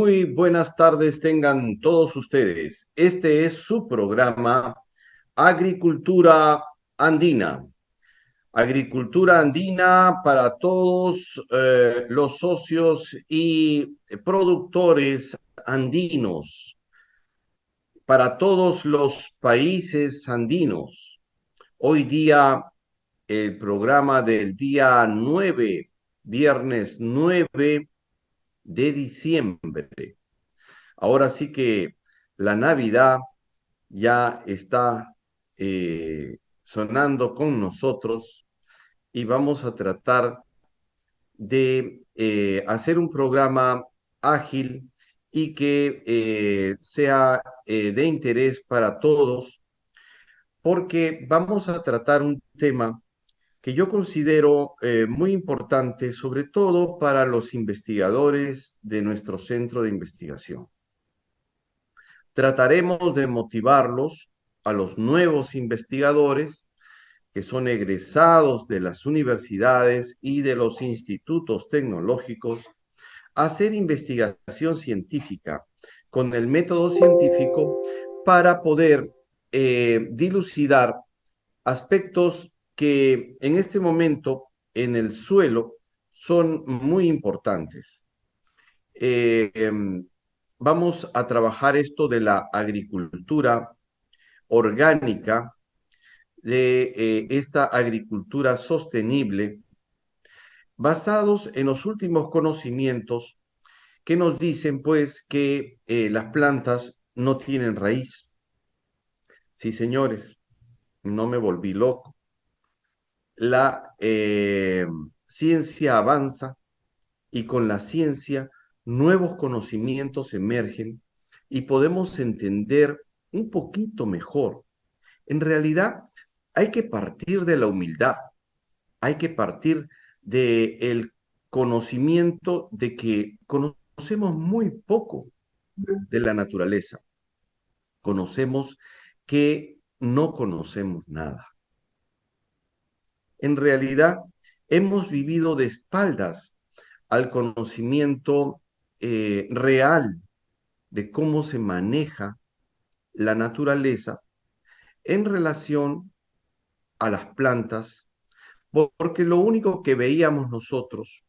Muy buenas tardes tengan todos ustedes. Este es su programa Agricultura Andina. Agricultura Andina para todos eh, los socios y productores andinos, para todos los países andinos. Hoy día, el programa del día 9, viernes 9 de diciembre. Ahora sí que la Navidad ya está eh, sonando con nosotros y vamos a tratar de eh, hacer un programa ágil y que eh, sea de interés para todos, porque vamos a tratar un tema que yo considero eh, muy importante, sobre todo para los investigadores de nuestro centro de investigación. Trataremos de motivarlos a los nuevos investigadores que son egresados de las universidades y de los institutos tecnológicos a hacer investigación científica con el método científico para poder eh, dilucidar aspectos que en este momento en el suelo son muy importantes. Eh, em, vamos a trabajar esto de la agricultura orgánica, de eh, esta agricultura sostenible, basados en los últimos conocimientos que nos dicen pues que eh, las plantas no tienen raíz. Sí, señores, no me volví loco la eh, ciencia avanza y con la ciencia nuevos conocimientos emergen y podemos entender un poquito mejor. En realidad, hay que partir de la humildad, hay que partir del conocimiento de que conocemos muy poco de la naturaleza. Conocemos que no conocemos nada en realidad hemos vivido de espaldas al conocimiento eh, real de cómo se maneja la naturaleza en relación a las plantas, porque lo único que veíamos nosotros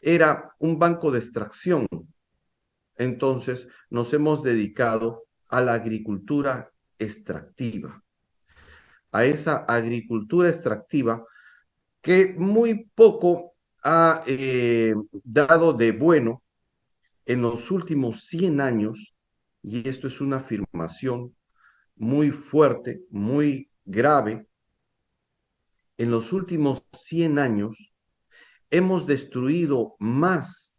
era un banco de extracción. Entonces nos hemos dedicado a la agricultura extractiva, a esa agricultura extractiva que muy poco ha eh, dado de bueno en los últimos 100 años, y esto es una afirmación muy fuerte, muy grave, en los últimos 100 años hemos destruido más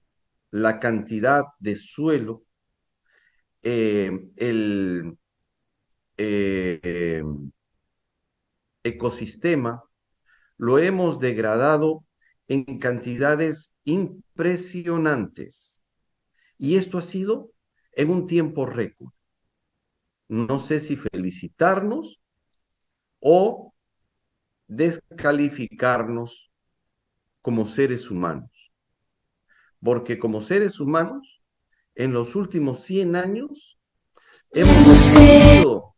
la cantidad de suelo, eh, el eh, ecosistema lo hemos degradado en cantidades impresionantes. Y esto ha sido en un tiempo récord. No sé si felicitarnos o descalificarnos como seres humanos. Porque como seres humanos, en los últimos 100 años, hemos perdido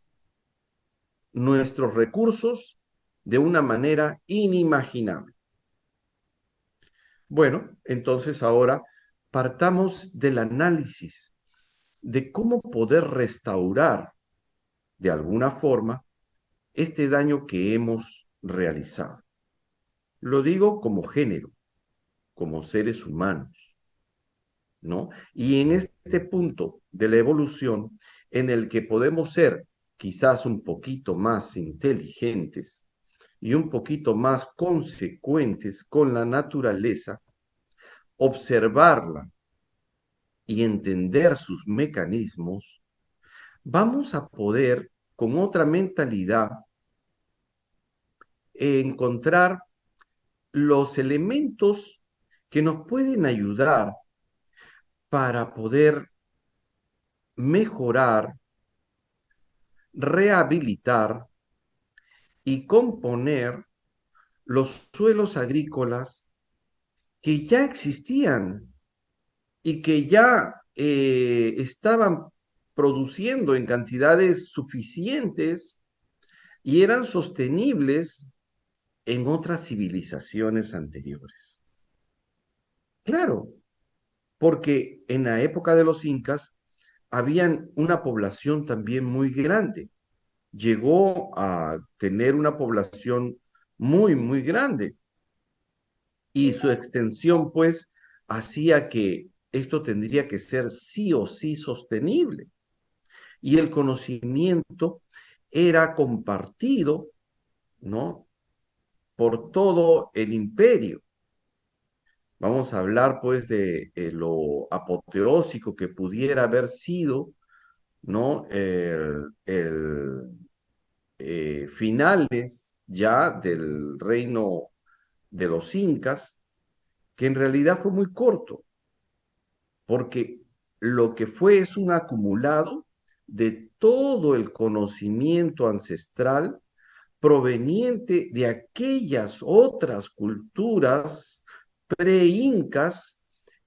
nuestros recursos de una manera inimaginable. Bueno, entonces ahora partamos del análisis de cómo poder restaurar de alguna forma este daño que hemos realizado. Lo digo como género, como seres humanos, ¿no? Y en este punto de la evolución en el que podemos ser quizás un poquito más inteligentes, y un poquito más consecuentes con la naturaleza, observarla y entender sus mecanismos, vamos a poder con otra mentalidad encontrar los elementos que nos pueden ayudar para poder mejorar, rehabilitar y componer los suelos agrícolas que ya existían y que ya eh, estaban produciendo en cantidades suficientes y eran sostenibles en otras civilizaciones anteriores. Claro, porque en la época de los incas habían una población también muy grande llegó a tener una población muy, muy grande. Y su extensión, pues, hacía que esto tendría que ser sí o sí sostenible. Y el conocimiento era compartido, ¿no? Por todo el imperio. Vamos a hablar, pues, de, eh, lo apoteósico que pudiera haber sido ¿no? El, el eh, finales ya del reino de los incas, que en realidad fue muy corto, porque lo que fue es un acumulado de todo el conocimiento ancestral proveniente de aquellas otras culturas pre-incas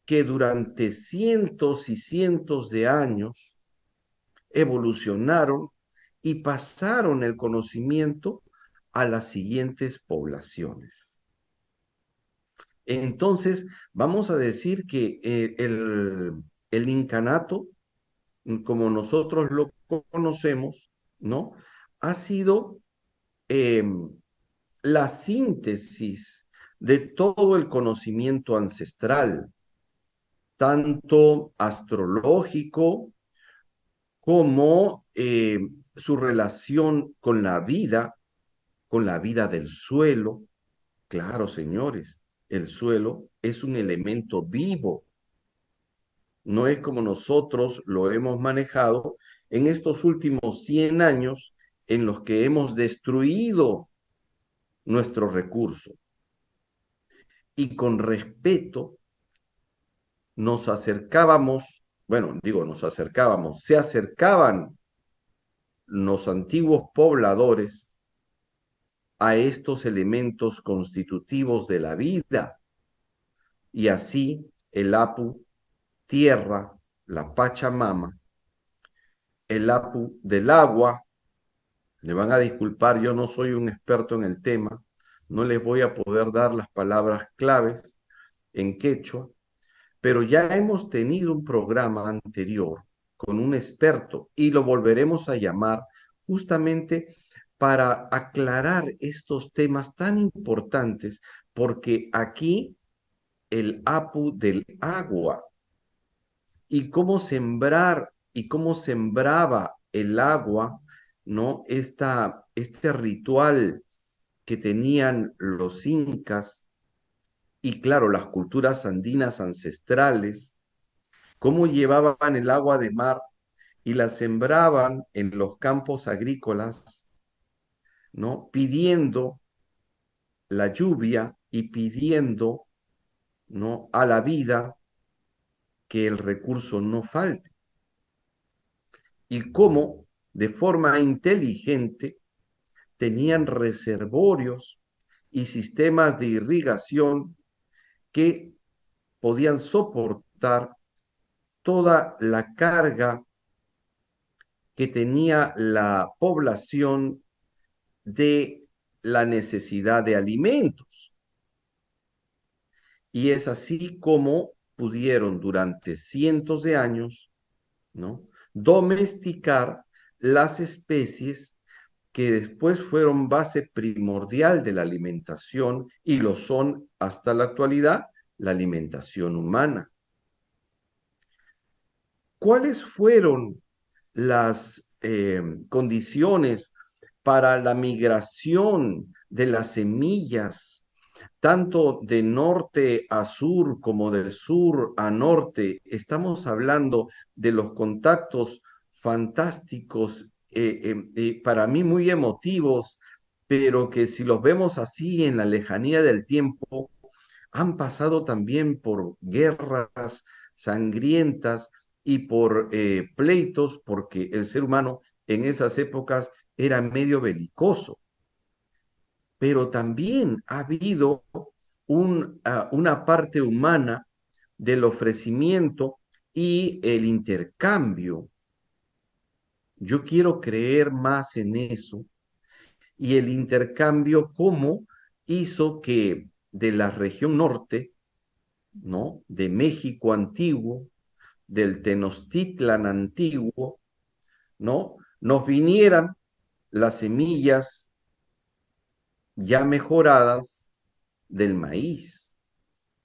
que durante cientos y cientos de años evolucionaron y pasaron el conocimiento a las siguientes poblaciones. Entonces, vamos a decir que eh, el, el incanato, como nosotros lo conocemos, ¿no? Ha sido em, la síntesis de todo el conocimiento ancestral, tanto astrológico, como eh, su relación con la vida, con la vida del suelo. Claro, señores, el suelo es un elemento vivo. No es como nosotros lo hemos manejado en estos últimos 100 años en los que hemos destruido nuestro recurso. Y con respeto nos acercábamos bueno, digo, nos acercábamos, se acercaban los antiguos pobladores a estos elementos constitutivos de la vida. Y así el Apu, tierra, la Pachamama, el Apu del agua, me van a disculpar, yo no soy un experto en el tema, no les voy a poder dar las palabras claves en quechua, pero ya hemos tenido un programa anterior con un experto y lo volveremos a llamar justamente para aclarar estos temas tan importantes, porque aquí el APU del agua y cómo sembrar y cómo sembraba el agua, ¿no? Esta, este ritual que tenían los incas y claro, las culturas andinas ancestrales, cómo llevaban el agua de mar y la sembraban en los campos agrícolas, ¿no? Pidiendo la lluvia y pidiendo, ¿no? A la vida que el recurso no falte. Y cómo de forma inteligente tenían reservorios y sistemas de irrigación que podían soportar toda la carga que tenía la población de la necesidad de alimentos. Y es así como pudieron durante cientos de años, ¿no? Domesticar las especies que después fueron base primordial de la alimentación y lo son hasta la actualidad, la alimentación humana. ¿Cuáles fueron las eh, condiciones para la migración de las semillas, tanto de norte a sur como del sur a norte. Estamos hablando de los contactos fantásticos eh, eh, eh, para mí muy emotivos, pero que si los vemos así en la lejanía del tiempo, han pasado también por guerras sangrientas y por pleitos, porque el ser humano en esas épocas era medio belicoso. Pero también ha habido ah, una parte humana del ofrecimiento y el intercambio yo quiero creer más en eso y el intercambio cómo hizo que de la región norte, ¿no? De México antiguo, del Tenochtitlan antiguo, ¿no? Nos vinieran las semillas ya mejoradas del maíz,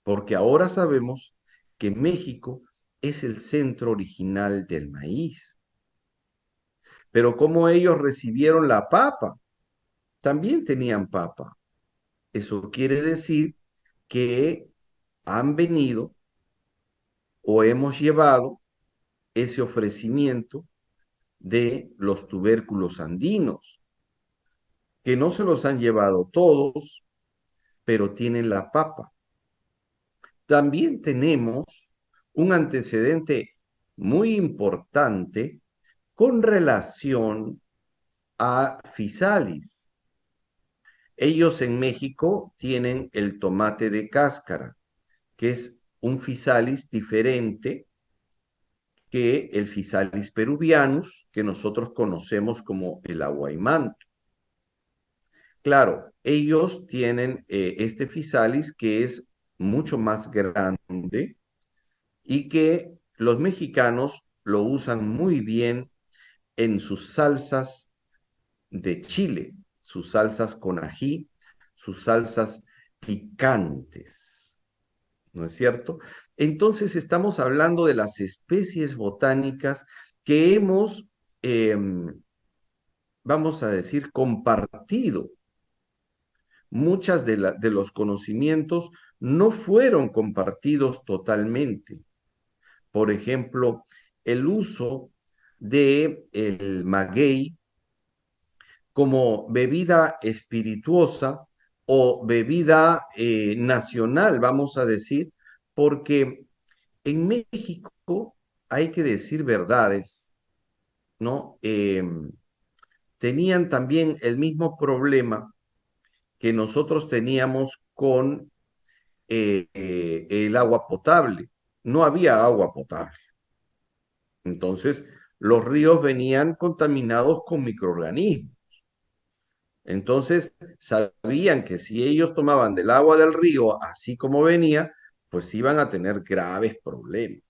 porque ahora sabemos que México es el centro original del maíz. Pero como ellos recibieron la papa, también tenían papa. Eso quiere decir que han venido o hemos llevado ese ofrecimiento de los tubérculos andinos, que no se los han llevado todos, pero tienen la papa. También tenemos un antecedente muy importante con relación a Fisalis. Ellos en México tienen el tomate de cáscara, que es un Fisalis diferente que el Fisalis peruvianus, que nosotros conocemos como el aguaimanto. Claro, ellos tienen eh, este Fisalis que es mucho más grande y que los mexicanos lo usan muy bien en sus salsas de chile, sus salsas con ají, sus salsas picantes. ¿No es cierto? Entonces estamos hablando de las especies botánicas que hemos, em, vamos a decir, compartido. Muchas de, de los conocimientos no fueron compartidos totalmente. Por ejemplo, el uso de el maguey como bebida espirituosa o bebida eh, nacional, vamos a decir, porque en México hay que decir verdades, ¿no? Em, tenían también el mismo problema que nosotros teníamos con eh, eh, el agua potable. No había agua potable. Entonces, los ríos venían contaminados con microorganismos. Entonces, sabían que si ellos tomaban del agua del río así como venía, pues iban a tener graves problemas.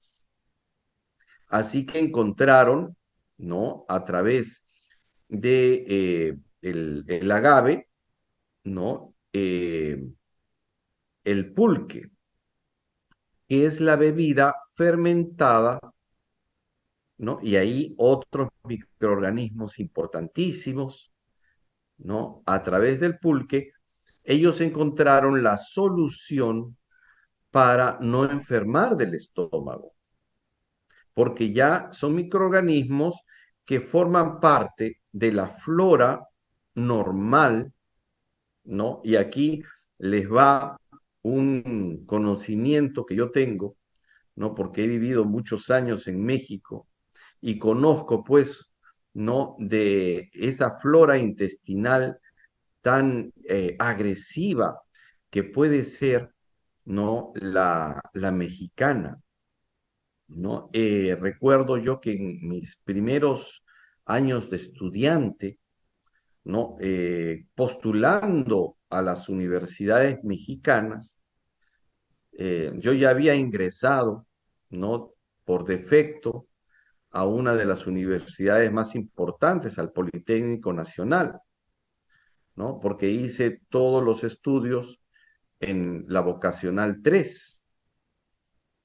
Así que encontraron, ¿no? A través de eh, el, agave, ¿no? Eh, el pulque, que es la bebida fermentada y ahí otros microorganismos importantísimos, ¿no? A través del pulque, ellos encontraron la solución para no enfermar del estómago, porque ya son microorganismos que forman parte de la flora normal, ¿no? Y aquí les va un conocimiento que yo tengo, ¿no? Porque he vivido muchos años en México, y conozco pues, ¿no? De esa flora intestinal tan eh, agresiva que puede ser, ¿no? La, la mexicana, ¿no? Eh, recuerdo yo que en mis primeros años de estudiante, ¿no? Eh, postulando a las universidades mexicanas, yo ya había ingresado, ¿no? Por defecto a una de las universidades más importantes, al Politécnico Nacional, ¿no? Porque hice todos los estudios en la vocacional 3.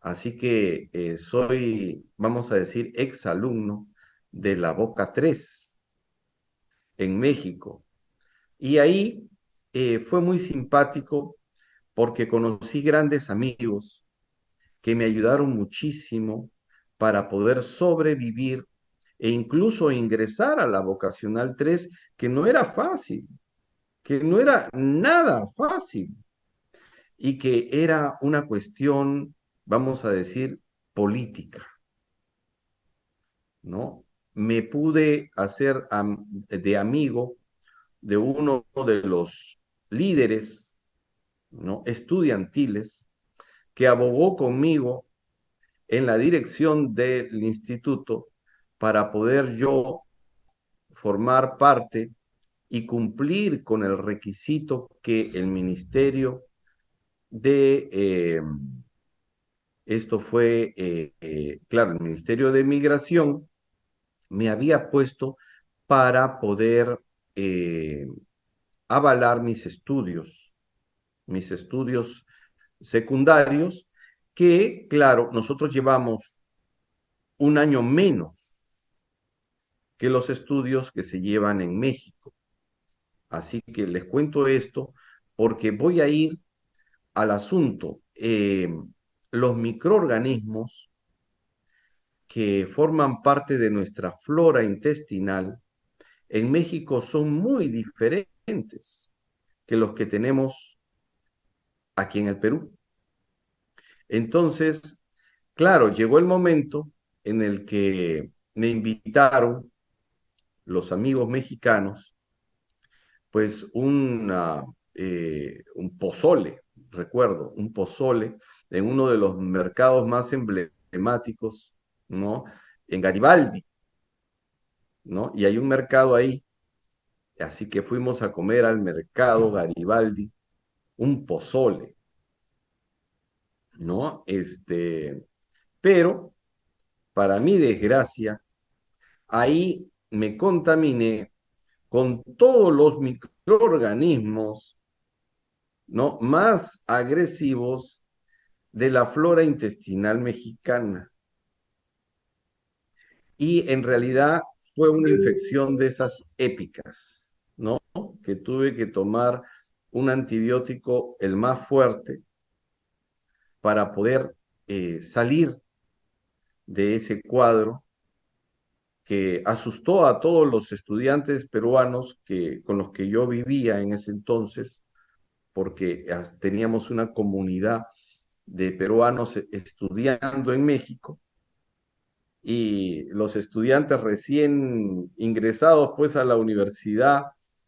Así que eh, soy, vamos a decir, ex-alumno de la Boca 3 en México. Y ahí eh, fue muy simpático porque conocí grandes amigos que me ayudaron muchísimo para poder sobrevivir e incluso ingresar a la vocacional 3, que no era fácil, que no era nada fácil y que era una cuestión, vamos a decir, política. ¿No? Me pude hacer de amigo de uno de los líderes ¿no? estudiantiles que abogó conmigo en la dirección del instituto para poder yo formar parte y cumplir con el requisito que el ministerio de, eh, esto fue, eh, eh, claro, el Ministerio de Migración me había puesto para poder avalar mis estudios, mis estudios secundarios que, claro, nosotros llevamos un año menos que los estudios que se llevan en México. Así que les cuento esto porque voy a ir al asunto. Eh, los microorganismos que forman parte de nuestra flora intestinal en México son muy diferentes que los que tenemos aquí en el Perú. Entonces, claro, llegó el momento en el que me invitaron los amigos mexicanos, pues eh, un pozole, recuerdo, un pozole en uno de los mercados más emblemáticos, ¿no? En Garibaldi, ¿no? Y hay un mercado ahí. Así que fuimos a comer al mercado Garibaldi un pozole. ¿no? Este, pero, para mi desgracia, ahí me contaminé con todos los microorganismos, ¿no? Más agresivos de la flora intestinal mexicana. Y en realidad fue una infección de esas épicas, ¿no? Que tuve que tomar un antibiótico, el más fuerte, para poder eh, salir de ese cuadro que asustó a todos los estudiantes peruanos que, con los que yo vivía en ese entonces, porque teníamos una comunidad de peruanos eh, estudiando en México y los estudiantes recién ingresados pues a la universidad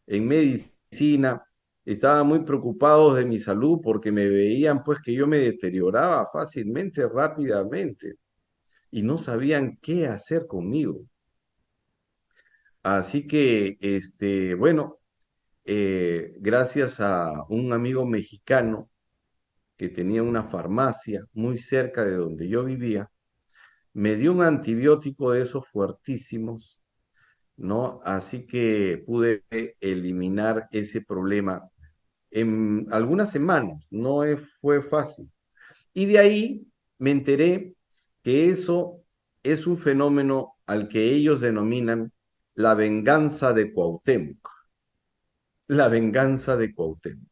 en medicina estaban muy preocupados de mi salud porque me veían pues que yo me deterioraba fácilmente, rápidamente, y no sabían qué hacer conmigo. Así que, este, bueno, eh, gracias a un amigo mexicano que tenía una farmacia muy cerca de donde yo vivía, me dio un antibiótico de esos fuertísimos, ¿no? Así que pude eliminar ese problema en algunas semanas, no fue fácil. Y de ahí me enteré que eso es un fenómeno al que ellos denominan la venganza de Cuauhtémoc. La venganza de Cuauhtémoc.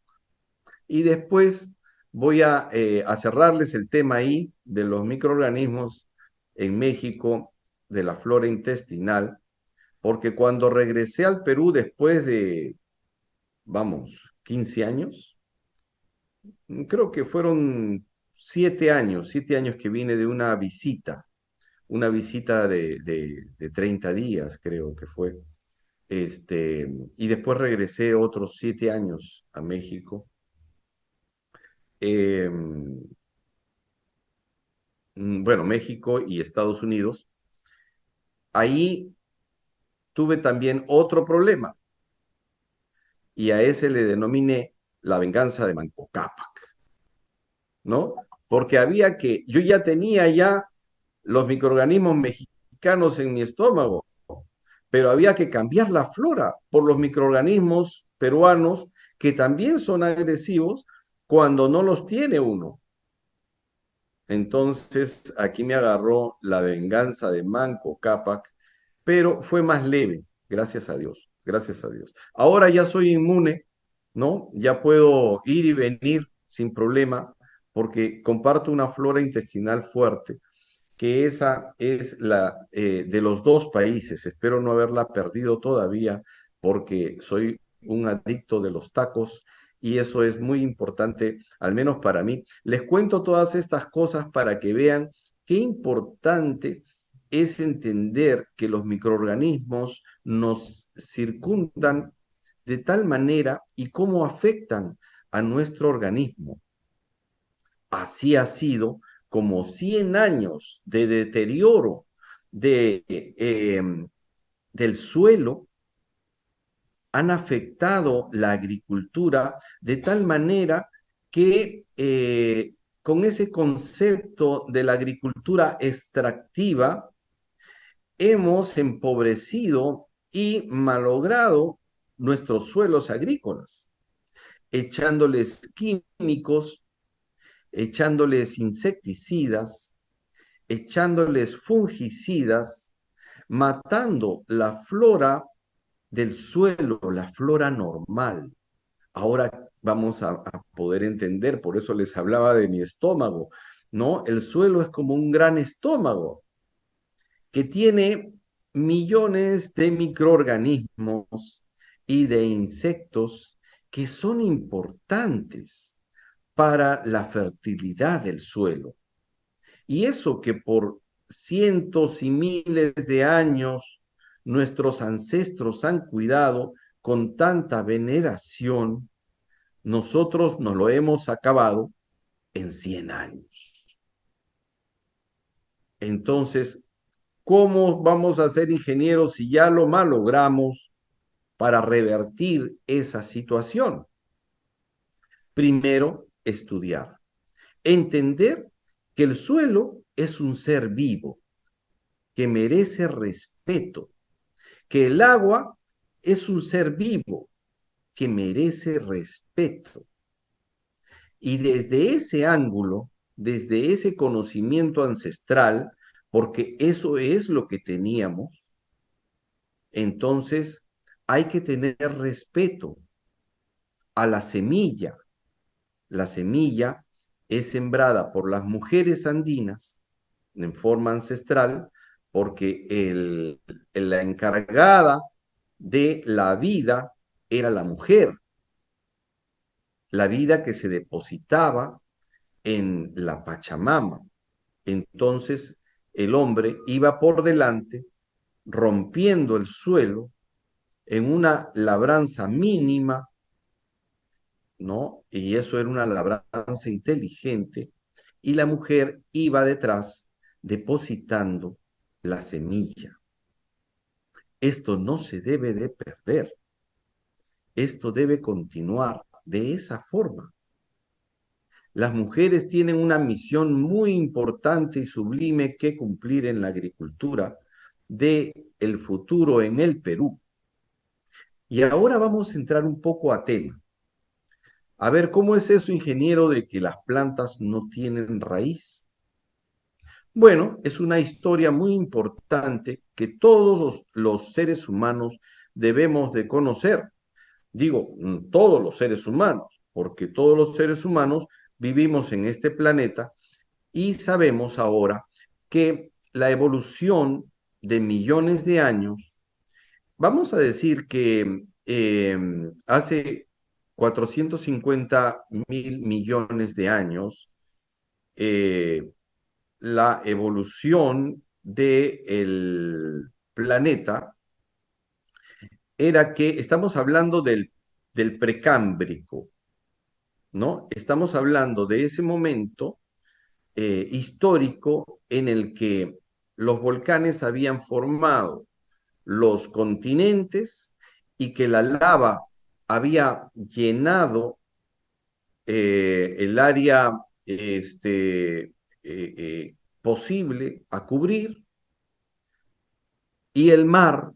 Y después voy a, eh, a cerrarles el tema ahí de los microorganismos en México, de la flora intestinal, porque cuando regresé al Perú después de, vamos, 15 años, creo que fueron siete años, siete años que vine de una visita, una visita de, de, de 30 días, creo que fue. Este, y después regresé otros siete años a México. Em, bueno, México y Estados Unidos. Ahí tuve también otro problema y a ese le denomine la venganza de Manco Cápac, ¿no? Porque había que, yo ya tenía ya los microorganismos mexicanos en mi estómago, pero había que cambiar la flora por los microorganismos peruanos que también son agresivos cuando no los tiene uno. Entonces aquí me agarró la venganza de Manco Cápac, pero fue más leve, gracias a Dios gracias a Dios. Ahora ya soy inmune, ¿no? Ya puedo ir y venir sin problema porque comparto una flora intestinal fuerte, que esa es la eh, de los dos países. Espero no haberla perdido todavía porque soy un adicto de los tacos y eso es muy importante, al menos para mí. Les cuento todas estas cosas para que vean qué importante es entender que los microorganismos nos circundan de tal manera y cómo afectan a nuestro organismo. Así ha sido como 100 años de deterioro em, del suelo han afectado la agricultura de tal manera que eh, con ese concepto de la agricultura extractiva hemos empobrecido y malogrado nuestros suelos agrícolas, echándoles químicos, echándoles insecticidas, echándoles fungicidas, matando la flora del suelo, la flora normal. Ahora vamos a, a, poder entender, por eso les hablaba de mi estómago, ¿no? El suelo es como un gran estómago que tiene millones de microorganismos y de insectos que son importantes para la fertilidad del suelo. Y eso que por cientos y miles de años nuestros ancestros han cuidado con tanta veneración, nosotros nos lo hemos acabado en 100 años. Entonces, ¿Cómo vamos a ser ingenieros si ya lo malogramos para revertir esa situación? Primero, estudiar. Entender que el suelo es un ser vivo, que merece respeto, que el agua es un ser vivo, que merece respeto. Y desde ese ángulo, desde ese conocimiento ancestral, porque eso es lo que teníamos, entonces hay que tener respeto a la semilla. La semilla es sembrada por las mujeres andinas en forma ancestral, porque el, la encargada de la vida era la mujer. La vida que se depositaba en la Pachamama. Entonces, el hombre iba por delante rompiendo el suelo en una labranza mínima, ¿no? Y eso era una labranza inteligente, y la mujer iba detrás depositando la semilla. Esto no se debe de perder. Esto debe continuar de esa forma. Las mujeres tienen una misión muy importante y sublime que cumplir en la agricultura de el futuro en el Perú. Y ahora vamos a entrar un poco a tema. A ver, ¿cómo es eso, ingeniero, de que las plantas no tienen raíz? Bueno, es una historia muy importante que todos los, los seres humanos debemos de conocer. Digo, mm, todos los seres humanos, porque todos los seres humanos vivimos en este planeta y sabemos ahora que la evolución de millones de años, vamos a decir que em, hace 450 mil millones de años, eh, la evolución del planeta era que estamos hablando del, del precámbrico, ¿no? Estamos hablando de ese momento eh, histórico en el que los volcanes habían formado los continentes y que la lava había llenado eh, el área este, eh, posible a cubrir y el mar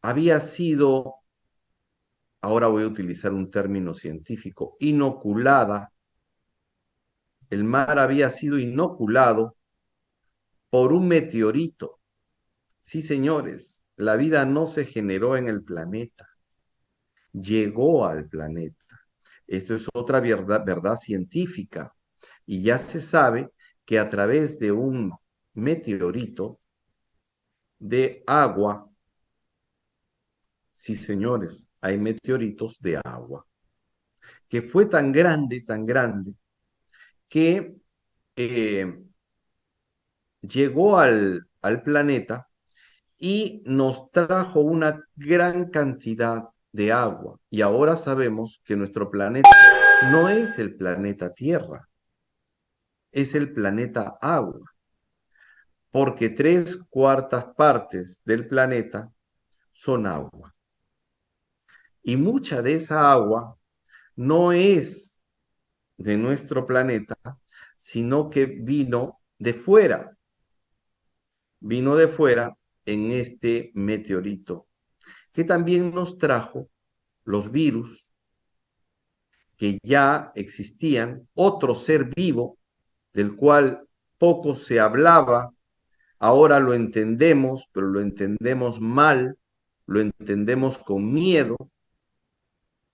había sido ahora voy a utilizar un término científico, inoculada, el mar había sido inoculado por un meteorito. Sí, señores, la vida no se generó en el planeta, llegó al planeta. Esto es otra verdad, verdad científica y ya se sabe que a través de un meteorito de agua, sí, señores, hay meteoritos de agua, que fue tan grande, tan grande, que eh, llegó al planeta y nos trajo una gran cantidad de agua. Y ahora sabemos que nuestro planeta no es el planeta Tierra, es el planeta agua, porque tres cuartas partes del planeta son agua. Y mucha de esa agua no es de nuestro planeta, sino que vino de fuera. Vino de fuera en este meteorito, que también nos trajo los virus que ya existían, otro ser vivo del cual poco se hablaba, ahora lo entendemos, pero lo entendemos mal, lo entendemos con miedo,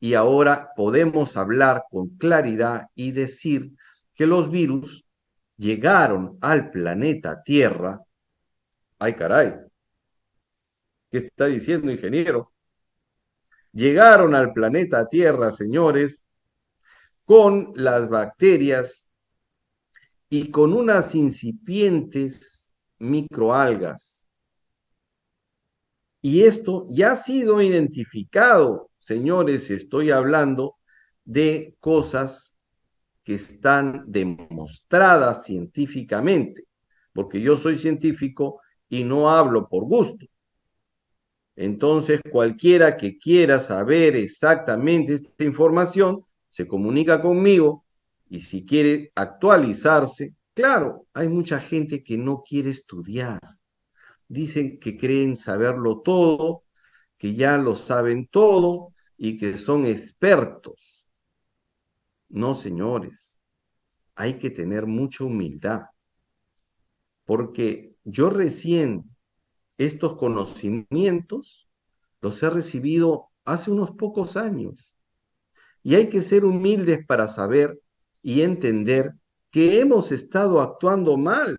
y ahora podemos hablar con claridad y decir que los virus llegaron al planeta Tierra. Ay, caray. ¿Qué está diciendo, ingeniero? Llegaron al planeta Tierra, señores, con las bacterias y con unas incipientes microalgas. Y esto ya ha sido identificado Señores, estoy hablando de cosas que están demostradas científicamente, porque yo soy científico y no hablo por gusto. Entonces, cualquiera que quiera saber exactamente esta información, se comunica conmigo y si quiere actualizarse, claro, hay mucha gente que no quiere estudiar. Dicen que creen saberlo todo que ya lo saben todo y que son expertos. No, señores, hay que tener mucha humildad, porque yo recién estos conocimientos los he recibido hace unos pocos años. Y hay que ser humildes para saber y entender que hemos estado actuando mal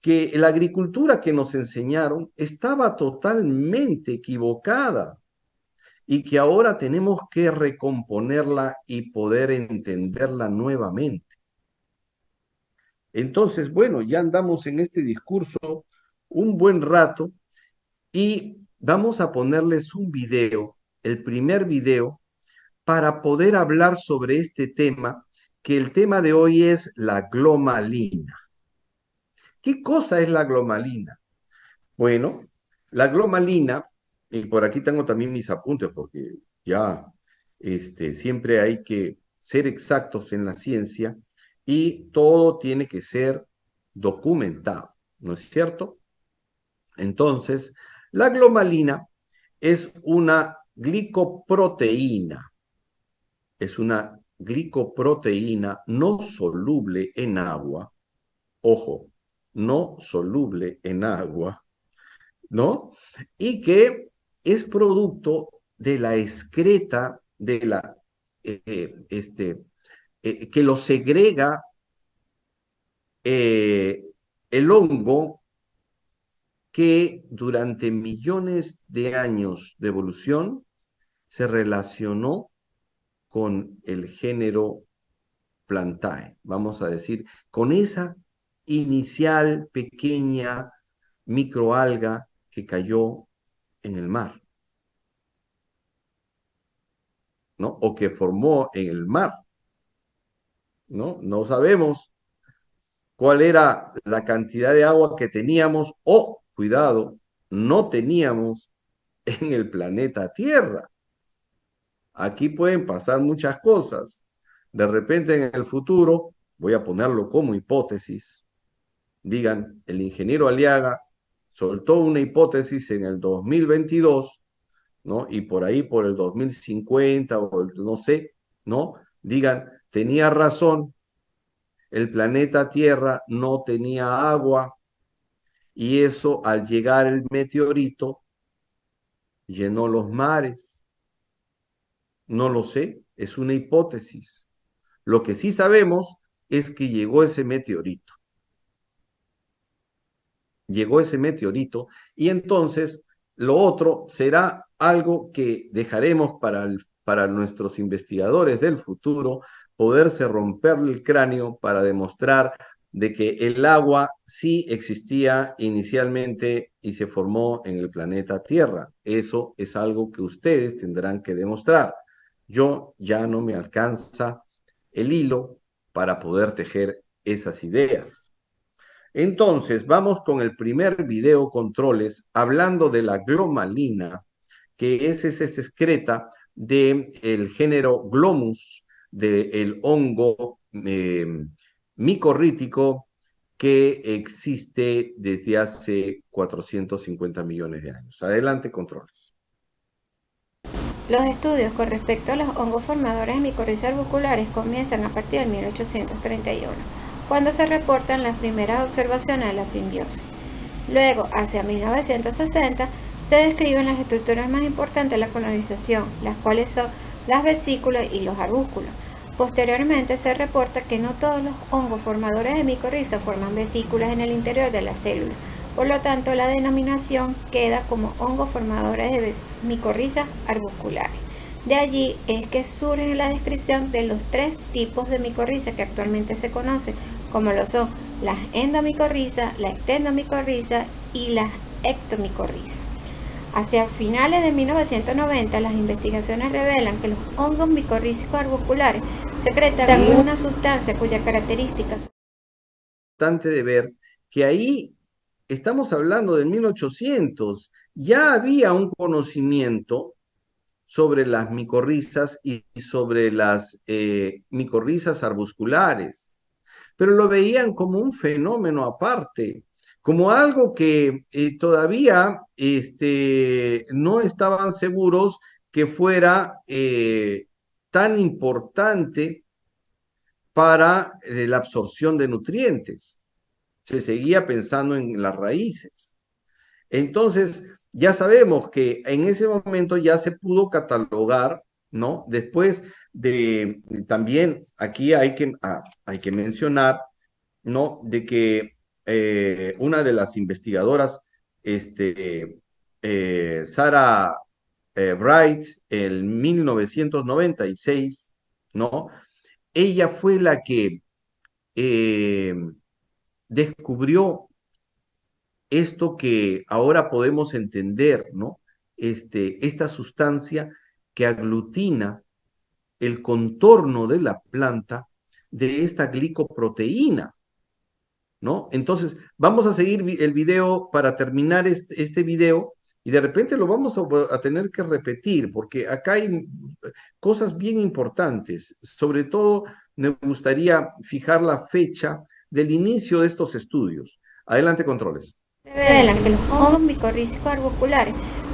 que la agricultura que nos enseñaron estaba totalmente equivocada y que ahora tenemos que recomponerla y poder entenderla nuevamente. Entonces, bueno, ya andamos en este discurso un buen rato y vamos a ponerles un video, el primer video, para poder hablar sobre este tema, que el tema de hoy es la glomalina. ¿Qué cosa es la glomalina? Bueno, la glomalina, y por aquí tengo también mis apuntes porque ya este, siempre hay que ser exactos en la ciencia y todo tiene que ser documentado, ¿no es cierto? Entonces, la glomalina es una glicoproteína, es una glicoproteína no soluble en agua, ojo, no soluble en agua, ¿no? Y que es producto de la excreta de la, eh, este, eh, que lo segrega eh, el hongo que durante millones de años de evolución se relacionó con el género plantae, vamos a decir, con esa inicial pequeña microalga que cayó en el mar. ¿No? O que formó en el mar. ¿No? No sabemos cuál era la cantidad de agua que teníamos o, cuidado, no teníamos en el planeta Tierra. Aquí pueden pasar muchas cosas. De repente en el futuro, voy a ponerlo como hipótesis, digan, el ingeniero Aliaga soltó una hipótesis en el 2022, ¿no? Y por ahí, por el 2050 o no sé, ¿no? Digan, tenía razón, el planeta Tierra no tenía agua y eso al llegar el meteorito llenó los mares. No lo sé, es una hipótesis. Lo que sí sabemos es que llegó ese meteorito llegó ese meteorito y entonces lo otro será algo que dejaremos para, para nuestros investigadores del futuro poderse romper el cráneo para demostrar de que el agua sí existía inicialmente y se formó en el planeta Tierra. Eso es algo que ustedes tendrán que demostrar. Yo ya no me alcanza el hilo para poder tejer esas ideas. Entonces, vamos con el primer video controles hablando de la glomalina, que es esa secreta del el género glomus, del hongo em, micorrítico que existe desde hace 450 millones de años. Adelante, controles. Los estudios con respecto a los hongos formadores de micorrizas comienzan a partir de 1831 cuando se reportan las primeras observaciones de la simbiosis. Luego, hacia 1960, se describen las estructuras más importantes de la colonización, las cuales son las vesículas y los arbúsculos. Posteriormente se reporta que no todos los hongos formadores de micorrizas forman vesículas en el interior de las célula por lo tanto la denominación queda como hongos formadores de micorrizas arbusculares. De allí es que surge la descripción de los tres tipos de micorrizas que actualmente se conocen, como lo son las endomicorrizas, la ectomicorriza y las ectomicorrizas. Hacia finales de 1990, las investigaciones revelan que los hongos micorrízicos arbusculares secretan una sustancia cuya característica es de ver que ahí estamos hablando de 1800, ya había un conocimiento sobre las micorrizas y sobre las eh, micorrizas arbusculares pero lo veían como un fenómeno aparte, como algo que eh, todavía este, no estaban seguros que fuera eh, tan importante para eh, la absorción de nutrientes. Se seguía pensando en las raíces. Entonces, ya sabemos que en ese momento ya se pudo catalogar, ¿no? Después de, también aquí hay que, ah, hay que mencionar, ¿no? De que eh, una de las investigadoras, este, eh, Sara eh, Bright, en 1996, ¿no? Ella fue la que descubrió esto que ahora podemos entender, ¿no? Este, esta sustancia que aglutina el contorno de la planta de esta glicoproteína. ¿No? Entonces, vamos a seguir el video para terminar este, video y de repente lo vamos a, tener que repetir porque acá hay cosas bien importantes. Sobre todo, me gustaría fijar la fecha del inicio de estos estudios. Adelante, controles. Adelante, los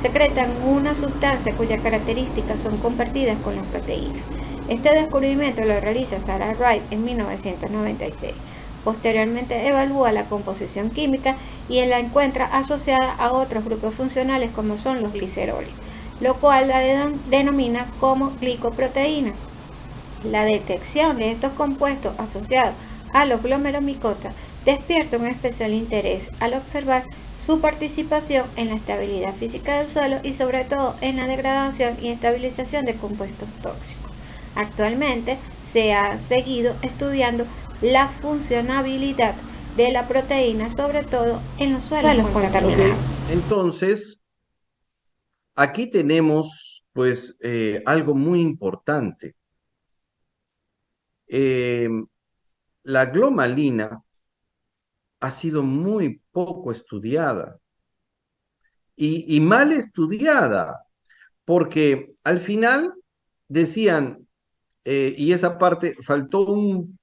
secretan una sustancia cuyas características son compartidas con las proteínas. Este descubrimiento lo realiza Sarah Wright en 1996. Posteriormente evalúa la composición química y la encuentra asociada a otros grupos funcionales como son los gliceroles, lo cual la denomina como glicoproteína. La detección de estos compuestos asociados a los micotas despierta un especial interés al observar su participación en la estabilidad física del suelo y sobre todo en la degradación y estabilización de compuestos tóxicos. Actualmente se ha seguido estudiando la funcionabilidad de la proteína, sobre todo en los suelos contaminados. Entonces, aquí tenemos pues eh, algo muy importante. Eh, la glomalina ha sido muy poco estudiada y, mal estudiada, porque al final decían, eh, y esa parte, faltó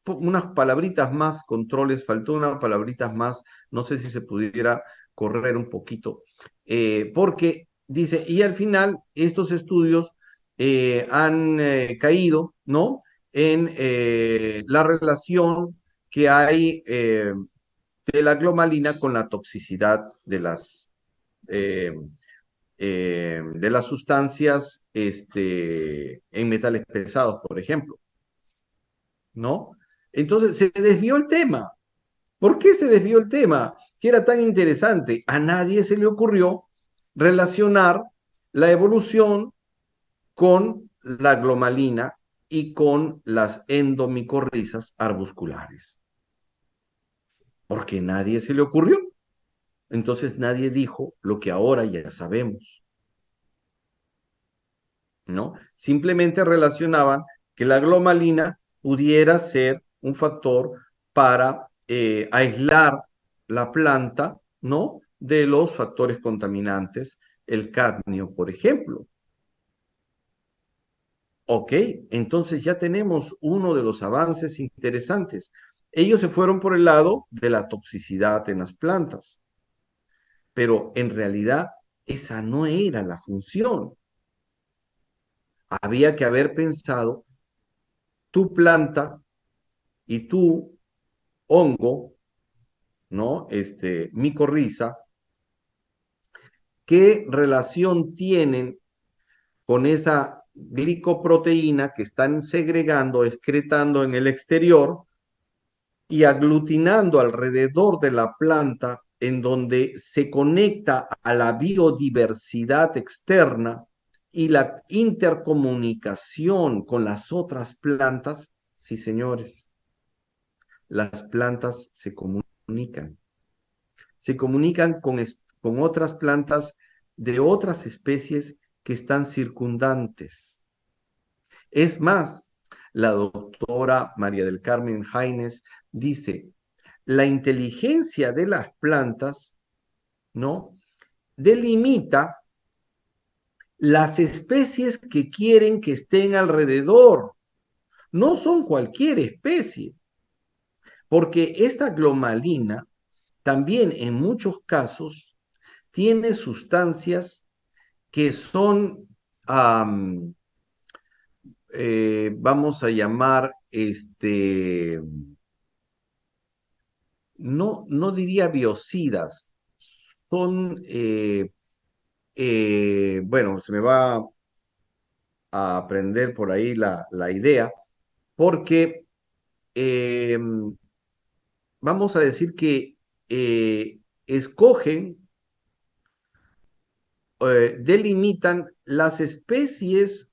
unas palabritas más, controles, faltó unas palabritas más, no sé si se pudiera correr un poquito, eh, porque dice, y al final estos estudios eh, han caído, ¿no? En la relación que hay de la glomalina con la toxicidad de las, eh, eh, de las sustancias este, en metales pesados, por ejemplo. ¿No? Entonces se desvió el tema. ¿Por qué se desvió el tema? Que era tan interesante. A nadie se le ocurrió relacionar la evolución con la glomalina y con las endomicorrizas arbusculares porque nadie se le ocurrió. Entonces nadie dijo lo que ahora ya sabemos. ¿No? Simplemente relacionaban que la glomalina pudiera ser un factor para eh, aislar la planta, ¿no? De los factores contaminantes, el cadmio, por ejemplo. Ok, entonces ya tenemos uno de los avances interesantes ellos se fueron por el lado de la toxicidad en las plantas. Pero en realidad esa no era la función. Había que haber pensado tu planta y tu hongo, ¿no? Este micorriza, ¿qué relación tienen con esa glicoproteína que están segregando, excretando en el exterior y aglutinando alrededor de la planta en donde se conecta a la biodiversidad externa y la intercomunicación con las otras plantas, sí señores, las plantas se comunican. Se comunican con, con otras plantas de otras especies que están circundantes. Es más, la doctora María del Carmen Jaines, dice, la inteligencia de las plantas, ¿no? Delimita las especies que quieren que estén alrededor. No son cualquier especie, porque esta glomalina también en muchos casos tiene sustancias que son eh, vamos a llamar, este, no, no diría biocidas, son, eh, eh, bueno, se me va a aprender por ahí la, la idea, porque em, vamos a decir que escogen, delimitan las especies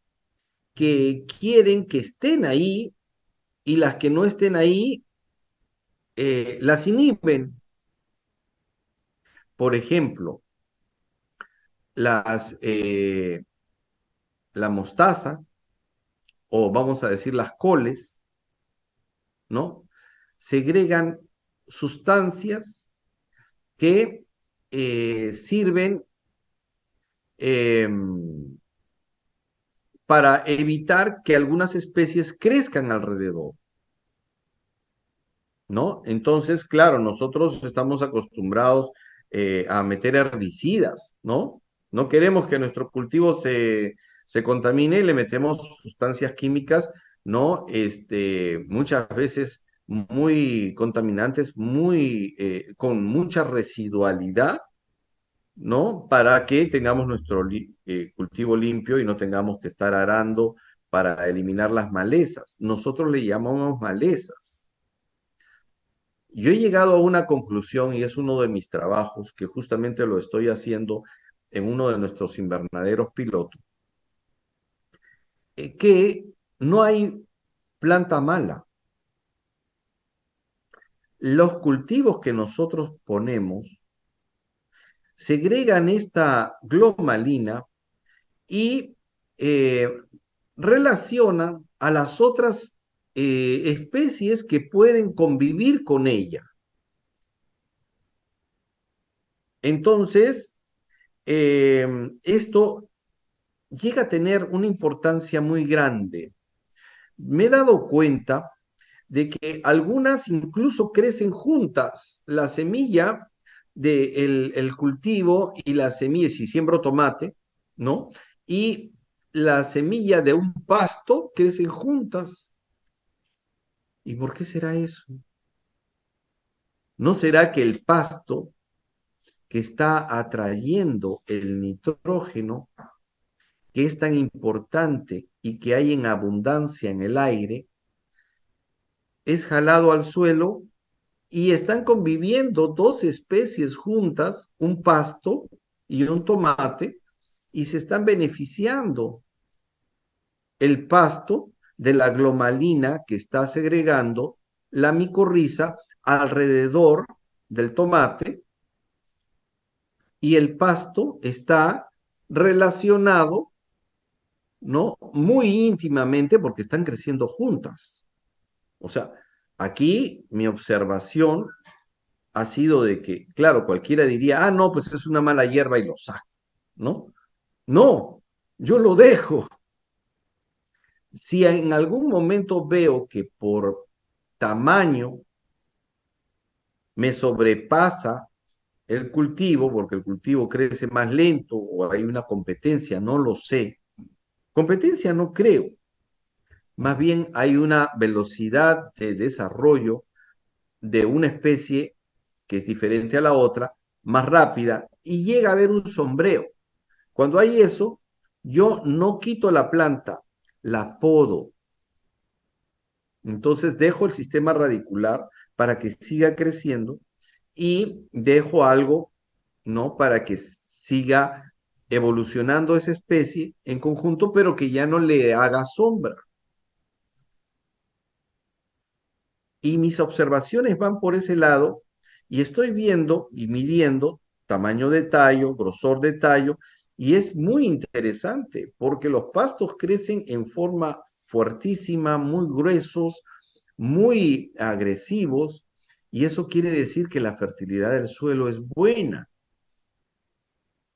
que quieren que estén ahí y las que no estén ahí eh, las inhiben. Por ejemplo, las, eh, la mostaza, o vamos a decir las coles, ¿no? Segregan sustancias que eh, sirven em, para evitar que algunas especies crezcan alrededor. ¿No? Entonces, claro, nosotros estamos acostumbrados eh, a meter herbicidas, ¿no? No queremos que nuestro cultivo se, se contamine y le metemos sustancias químicas, ¿no? Este, muchas veces muy contaminantes, muy, eh, con mucha residualidad, ¿no? Para que tengamos nuestro eh, cultivo limpio y no tengamos que estar arando para eliminar las malezas. Nosotros le llamamos malezas. Yo he llegado a una conclusión y es uno de mis trabajos que justamente lo estoy haciendo en uno de nuestros invernaderos piloto, eh, que no hay planta mala. Los cultivos que nosotros ponemos segregan esta glomalina y eh, relacionan a las otras eh, especies que pueden convivir con ella. Entonces, eh, esto llega a tener una importancia muy grande. Me he dado cuenta de que algunas incluso crecen juntas. La semilla de el, cultivo y las semillas, si siembro tomate, ¿no? Y la semilla de un pasto crecen juntas. ¿Y por qué será eso? ¿No será que el pasto que está atrayendo el nitrógeno, que es tan importante y que hay en abundancia en el aire, es jalado al suelo y están conviviendo dos especies juntas, un pasto y un tomate, y se están beneficiando el pasto de la glomalina que está segregando la micorriza alrededor del tomate y el pasto está relacionado, ¿no? Muy íntimamente porque están creciendo juntas. O sea, Aquí mi observación ha sido de que, claro, cualquiera diría, ah, no, pues es una mala hierba y lo saco, ¿no? No, yo lo dejo. Si en algún momento veo que por tamaño me sobrepasa el cultivo, porque el cultivo crece más lento o hay una competencia, no lo sé. Competencia no creo, más bien hay una velocidad de desarrollo de una especie que es diferente a la otra, más rápida, y llega a haber un sombreo. Cuando hay eso, yo no quito la planta, la podo. Entonces dejo el sistema radicular para que siga creciendo y dejo algo, ¿no? Para que siga evolucionando esa especie en conjunto, pero que ya no le haga sombra. y mis observaciones van por ese lado y estoy viendo y midiendo tamaño de tallo, grosor de tallo, y es muy interesante porque los pastos crecen en forma fuertísima, muy gruesos, muy agresivos, y eso quiere decir que la fertilidad del suelo es buena.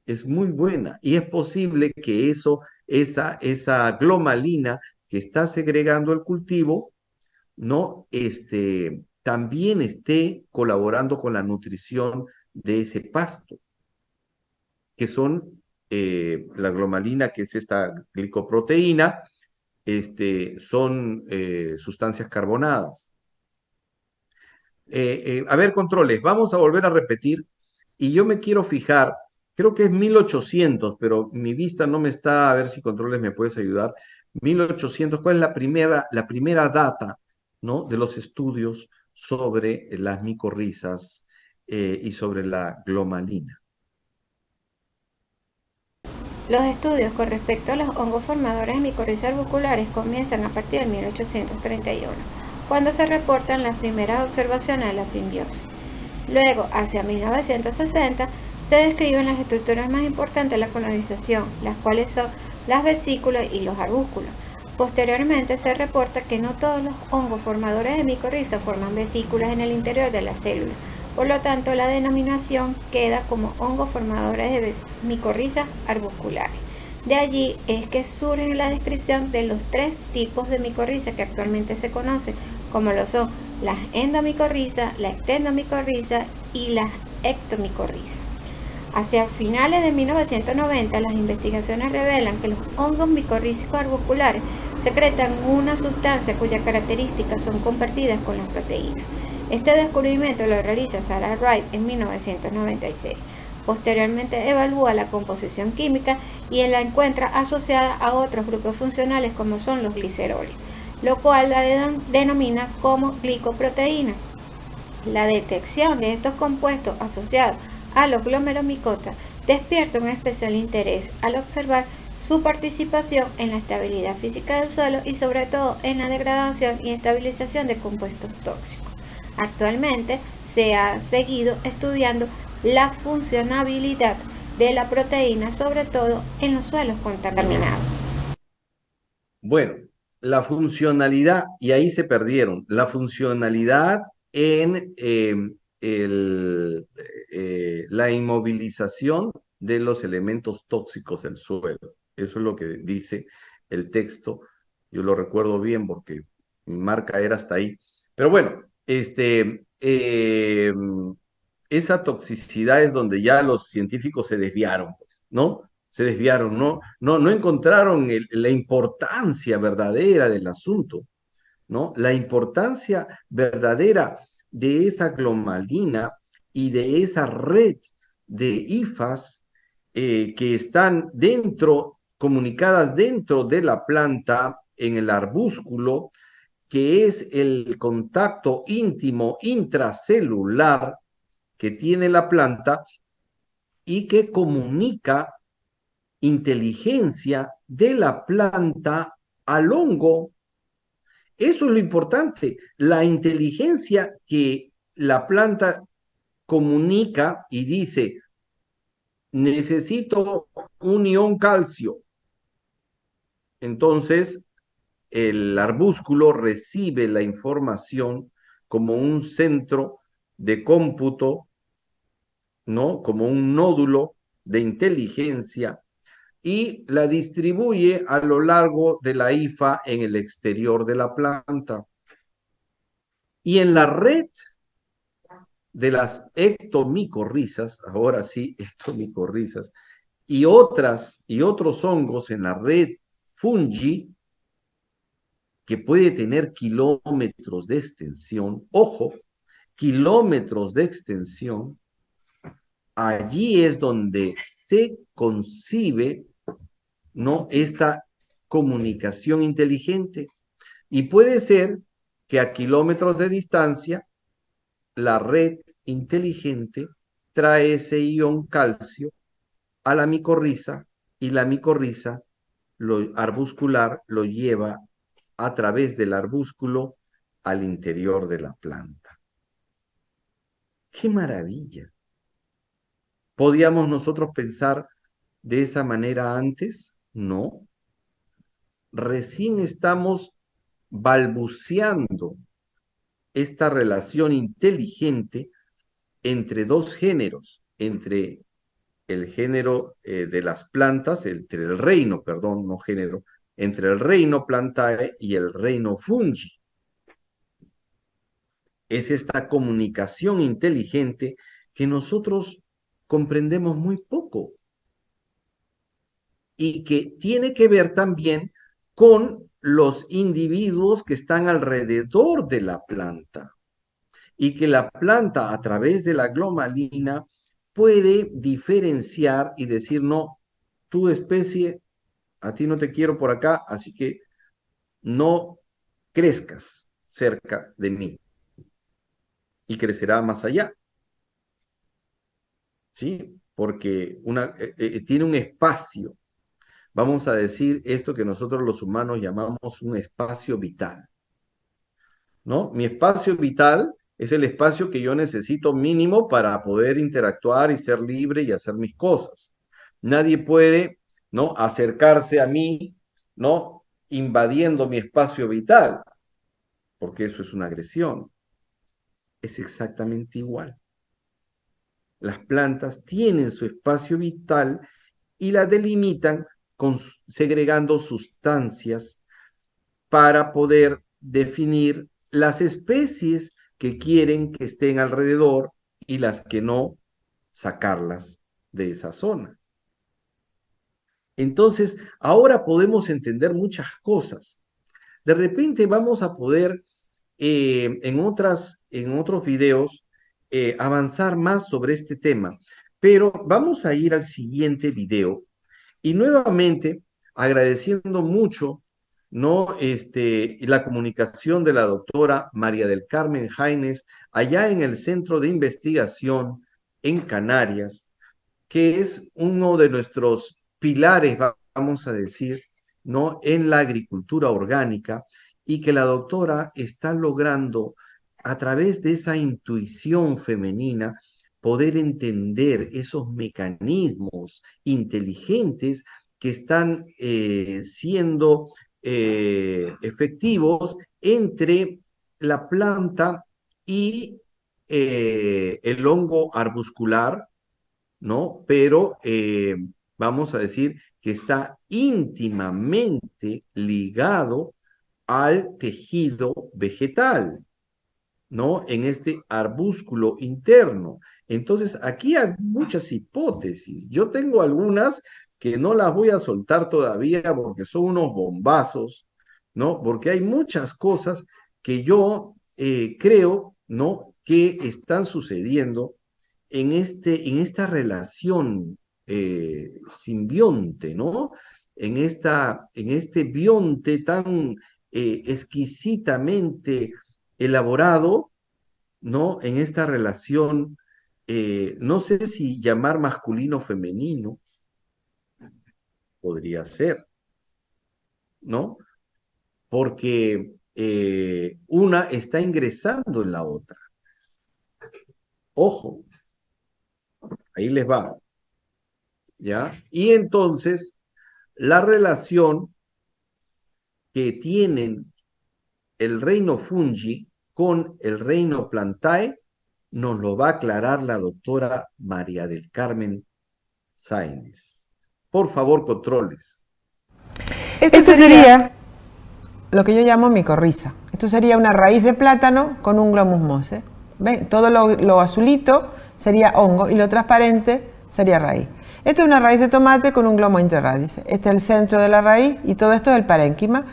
Es muy buena. Y es posible que eso, esa, esa glomalina que está segregando el cultivo, ¿no? Este, también esté colaborando con la nutrición de ese pasto, que son eh, la glomalina, que es esta glicoproteína, este, son eh, sustancias carbonadas. Eh, a ver, controles, vamos a volver a repetir y yo me quiero fijar, creo que es 1800, pero mi vista no me está, a ver si controles me puedes ayudar. 1800, ¿cuál es la primera, la primera data ¿no? de los estudios sobre las micorrizas eh, y sobre la glomalina. Los estudios con respecto a los hongos formadores de micorrizas arbusculares comienzan a partir de 1831, cuando se reportan las primeras observaciones de la simbiosis. Luego, hacia 1960, se describen las estructuras más importantes de la colonización, las cuales son las vesículas y los arbúsculos. Posteriormente se reporta que no todos los hongos formadores de micorriza forman vesículas en el interior de las células, por lo tanto la denominación queda como hongos formadores de micorrizas arbusculares. De allí es que surge la descripción de los tres tipos de micorrizas que actualmente se conocen, como lo son las endomicorrizas, la extendomicorriza y las ectomicorrizas. Hacia finales de 1990, las investigaciones revelan que los hongos micorrízicos arbusculares secretan una sustancia cuyas características son compartidas con las proteínas. Este descubrimiento lo realiza Sarah Wright en 1996. Posteriormente evalúa la composición química y la encuentra asociada a otros grupos funcionales como son los gliceroles, lo cual la denomina como glicoproteína. La detección de estos compuestos asociados al los despierta un especial interés al observar su participación en la estabilidad física del suelo y sobre todo en la degradación y estabilización de compuestos tóxicos. Actualmente se ha seguido estudiando la funcionabilidad de la proteína, sobre todo en los suelos contaminados. Bueno, la funcionalidad, y ahí se perdieron, la funcionalidad en eh, eh, la inmovilización de los elementos tóxicos del suelo. Eso es lo que dice el texto. Yo lo recuerdo bien porque mi marca era hasta ahí. Pero bueno, este, eh, esa toxicidad es donde ya los científicos se desviaron, pues, ¿no? Se desviaron, no, no, no encontraron la importancia verdadera del asunto, ¿no? La importancia verdadera de esa glomalina y de esa red de IFAs eh, que están dentro, comunicadas dentro de la planta, en el arbúsculo, que es el contacto íntimo intracelular que tiene la planta y que comunica inteligencia de la planta al hongo eso es lo importante, la inteligencia que la planta comunica y dice, necesito un ion calcio. Entonces, el arbúsculo recibe la información como un centro de cómputo, ¿no? Como un nódulo de inteligencia y la distribuye a lo largo de la IFA en el exterior de la planta. Y en la red de las ectomicorrizas, ahora sí, ectomicorrizas, y otras y otros hongos en la red fungi que puede tener kilómetros de extensión, ojo, kilómetros de extensión, allí es donde se concibe ¿no? Esta comunicación inteligente. Y puede ser que a kilómetros de distancia, la red inteligente trae ese ion calcio a la micorriza y la micorriza lo, arbuscular lo lleva a través del arbúsculo al interior de la planta. ¡Qué maravilla! ¿Podíamos nosotros pensar de esa manera antes? No. Recién estamos balbuceando esta relación inteligente entre dos géneros, entre el género eh, de las plantas, entre el reino, perdón, no género, entre el reino plantae y el reino fungi. Es esta comunicación inteligente que nosotros comprendemos muy poco y que tiene que ver también con los individuos que están alrededor de la planta y que la planta a través de la glomalina puede diferenciar y decir, no, tu especie, a ti no te quiero por acá, así que no crezcas cerca de mí y crecerá más allá. ¿Sí? Porque eh, eh, tiene un espacio vamos a decir esto que nosotros los humanos llamamos un espacio vital. ¿No? Mi espacio vital es el espacio que yo necesito mínimo para poder interactuar y ser libre y hacer mis cosas. Nadie puede, ¿no? acercarse a mí, ¿no? invadiendo mi espacio vital, porque eso es una agresión. Es exactamente igual. Las plantas tienen su espacio vital y la delimitan segregando sustancias para poder definir las especies que quieren que estén alrededor y las que no, sacarlas de esa zona. Entonces, ahora podemos entender muchas cosas. De repente vamos a poder eh, en, otras, en otros videos eh, avanzar más sobre este tema, pero vamos a ir al siguiente video y nuevamente, agradeciendo mucho ¿no? Este, la comunicación de la doctora María del Carmen Jaines allá en el Centro de Investigación en Canarias, que es uno de nuestros pilares, vamos a decir, ¿no? en la agricultura orgánica y que la doctora está logrando a través de esa intuición femenina poder entender esos mecanismos inteligentes que están eh, siendo eh, efectivos entre la planta y eh, el hongo arbuscular, ¿no? Pero vamos a decir que está íntimamente ligado al tejido vegetal. ¿no? En este arbúsculo interno. Entonces, aquí hay muchas hipótesis. Yo tengo algunas que no las voy a soltar todavía porque son unos bombazos, ¿no? Porque hay muchas cosas que yo eh, creo, ¿no? Que están sucediendo en, este, en esta relación eh, simbionte, ¿no? En, esta, en este bionte tan eh, exquisitamente elaborado, ¿no? En esta relación, eh, no sé si llamar masculino o femenino, podría ser, ¿no? Porque eh, una está ingresando en la otra. Ojo, ahí les va. ¿Ya? Y entonces, la relación que tienen el reino fungi con el reino plantae, nos lo va a aclarar la doctora María del Carmen Sáenz. Por favor, controles. Esto, sería, lo que yo llamo micorriza. Esto sería una raíz de plátano con un glomus mose. ¿Ven? Todo lo, azulito sería hongo y lo transparente sería raíz. Esta es una raíz de tomate con un glomus interradice. Este es el centro de la raíz y todo esto es el parénquima.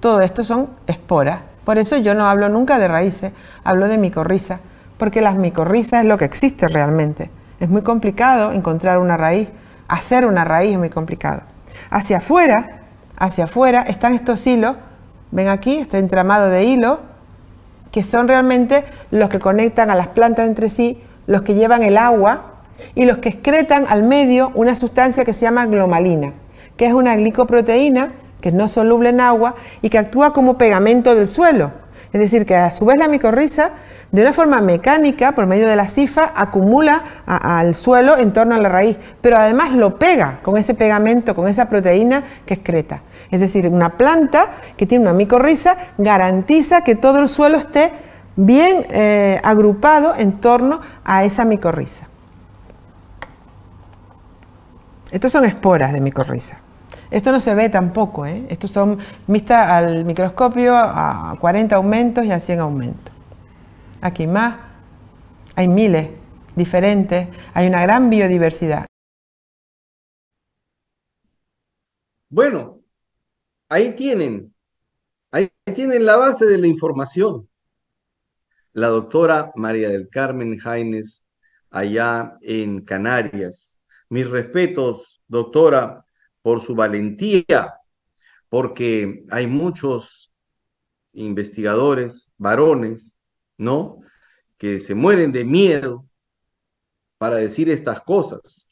Todo esto son esporas por eso yo no hablo nunca de raíces, hablo de micorriza, porque las micorrizas es lo que existe realmente. Es muy complicado encontrar una raíz, hacer una raíz es muy complicado. Hacia afuera, hacia afuera están estos hilos, ven aquí, este entramado de hilo, que son realmente los que conectan a las plantas entre sí, los que llevan el agua y los que excretan al medio una sustancia que se llama glomalina, que es una glicoproteína que es no soluble en agua y que actúa como pegamento del suelo. Es decir, que a su vez la micorriza, de una forma mecánica, por medio de la cifa, acumula al suelo en torno a la raíz, pero además lo pega con ese pegamento, con esa proteína que excreta. Es decir, una planta que tiene una micorriza garantiza que todo el suelo esté bien eh, agrupado en torno a esa micorriza. Estos son esporas de micorriza. Esto no se ve tampoco, ¿eh? Estos son vista al microscopio a 40 aumentos y a 100 aumentos. Aquí más, hay miles diferentes, hay una gran biodiversidad. Bueno, ahí tienen, ahí tienen la base de la información. La doctora María del Carmen Jaines, allá en Canarias. Mis respetos, doctora, por su valentía, porque hay muchos investigadores, varones, ¿no? Que se mueren de miedo para decir estas cosas.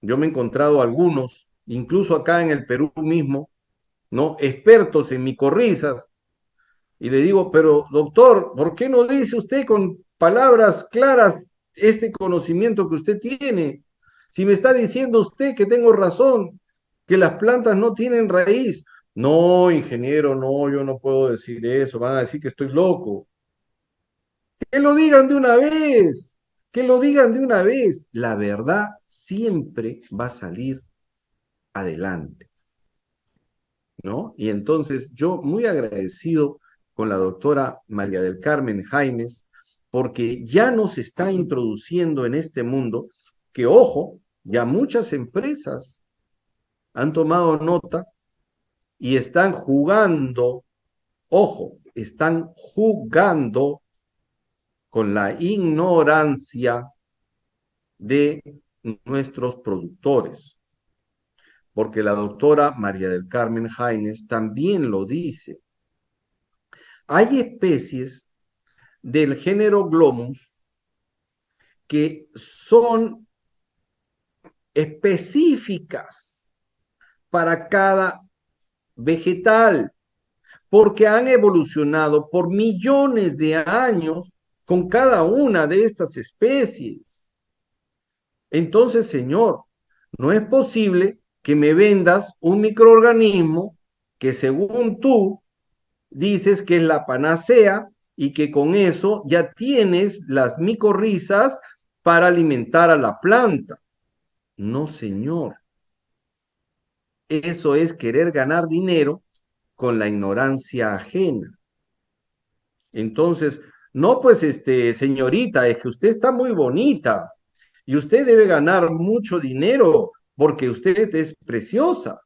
Yo me he encontrado algunos, incluso acá en el Perú mismo, ¿no? Expertos en micorrizas. Y le digo, pero doctor, ¿por qué no dice usted con palabras claras este conocimiento que usted tiene? Si me está diciendo usted que tengo razón, que las plantas no tienen raíz. No, ingeniero, no, yo no puedo decir eso, van a decir que estoy loco. Que lo digan de una vez, que lo digan de una vez. La verdad siempre va a salir adelante. ¿No? Y entonces yo muy agradecido con la doctora María del Carmen Jaimes, porque ya nos está introduciendo en este mundo que, ojo, ya muchas empresas han tomado nota y están jugando, ojo, están jugando con la ignorancia de nuestros productores. Porque la doctora María del Carmen Jaines también lo dice. Hay especies del género Glomus que son específicas para cada vegetal, porque han evolucionado por millones de años con cada una de estas especies. Entonces, Señor, no es posible que me vendas un microorganismo que según tú dices que es la panacea y que con eso ya tienes las micorrizas para alimentar a la planta. No, Señor. Eso es querer ganar dinero con la ignorancia ajena. Entonces, no, pues, este, señorita, es que usted está muy bonita y usted debe ganar mucho dinero porque usted es preciosa.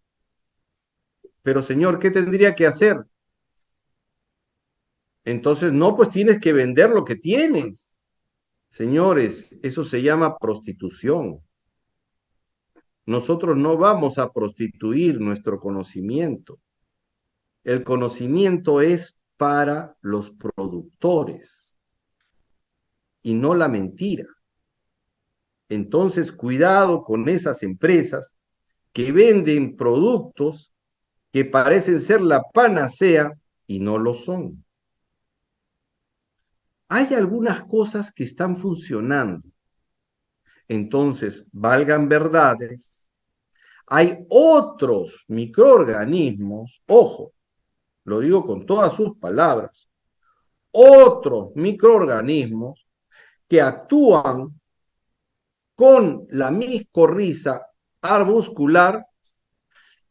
Pero, señor, ¿qué tendría que hacer? Entonces, no, pues tienes que vender lo que tienes. Señores, eso se llama prostitución. Nosotros no vamos a prostituir nuestro conocimiento. El conocimiento es para los productores y no la mentira. Entonces, cuidado con esas empresas que venden productos que parecen ser la panacea y no lo son. Hay algunas cosas que están funcionando entonces valgan verdades, hay otros microorganismos, ojo, lo digo con todas sus palabras, otros microorganismos que actúan con la miscorriza arbuscular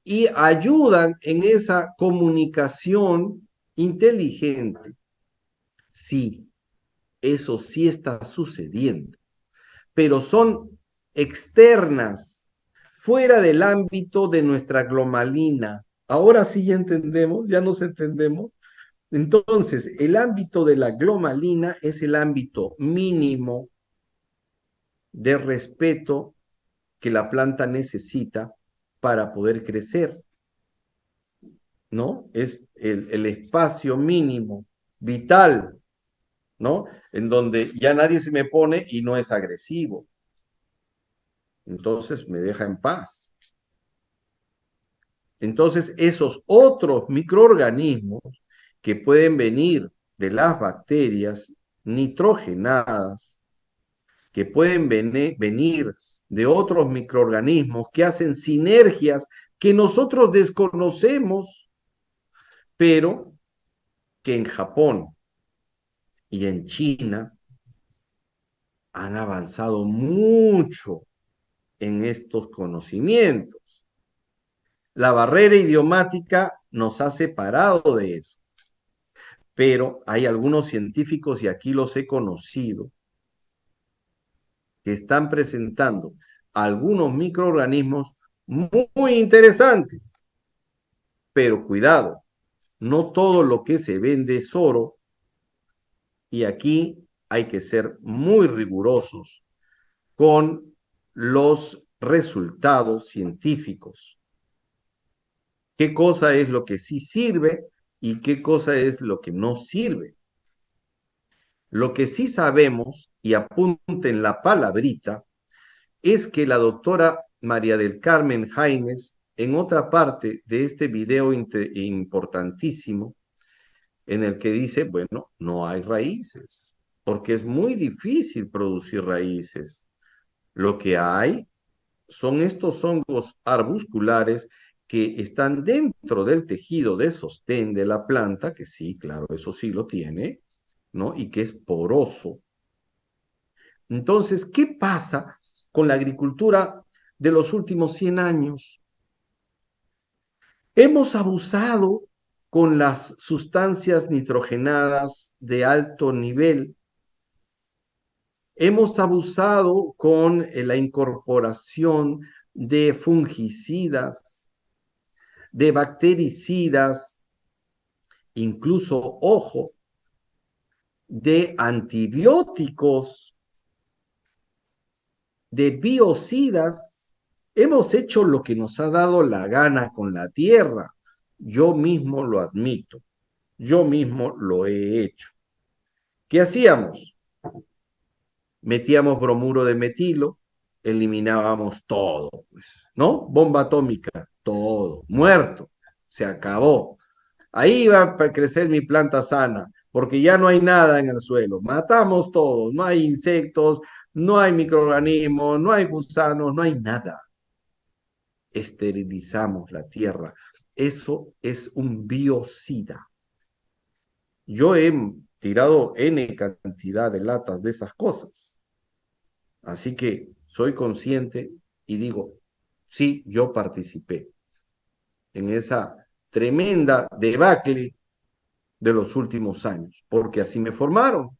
y ayudan en esa comunicación inteligente. Sí, eso sí está sucediendo pero son externas, fuera del ámbito de nuestra glomalina. Ahora sí ya entendemos, ya nos entendemos. Entonces, el ámbito de la glomalina es el ámbito mínimo de respeto que la planta necesita para poder crecer. ¿No? Es el, el espacio mínimo vital ¿no? En donde ya nadie se me pone y no es agresivo. Entonces me deja en paz. Entonces esos otros microorganismos que pueden venir de las bacterias nitrogenadas, que pueden venir de otros microorganismos que hacen sinergias que nosotros desconocemos, pero que en Japón y en China han avanzado mucho en estos conocimientos. La barrera idiomática nos ha separado de eso. Pero hay algunos científicos, y aquí los he conocido, que están presentando algunos microorganismos muy interesantes. Pero cuidado, no todo lo que se vende es oro y aquí hay que ser muy rigurosos con los resultados científicos. ¿Qué cosa es lo que sí sirve y qué cosa es lo que no sirve? Lo que sí sabemos, y apunten la palabrita, es que la doctora María del Carmen Jaimes, en otra parte de este video importantísimo, en el que dice, bueno, no hay raíces, porque es muy difícil producir raíces. Lo que hay son estos hongos arbusculares que están dentro del tejido de sostén de la planta, que sí, claro, eso sí lo tiene, ¿no? Y que es poroso. Entonces, ¿qué pasa con la agricultura de los últimos 100 años? Hemos abusado con las sustancias nitrogenadas de alto nivel. Hemos abusado con eh, la incorporación de fungicidas, de bactericidas, incluso, ojo, de antibióticos, de biocidas. Hemos hecho lo que nos ha dado la gana con la tierra. Yo mismo lo admito. Yo mismo lo he hecho. ¿Qué hacíamos? Metíamos bromuro de metilo, eliminábamos todo, pues, ¿no? Bomba atómica, todo, muerto, se acabó. Ahí va a crecer mi planta sana, porque ya no hay nada en el suelo. Matamos todo, no hay insectos, no hay microorganismos, no hay gusanos, no hay nada. Esterilizamos la tierra eso es un biocida. Yo he tirado N cantidad de latas de esas cosas. Así que soy consciente y digo, sí, yo participé en esa tremenda debacle de los últimos años, porque así me formaron.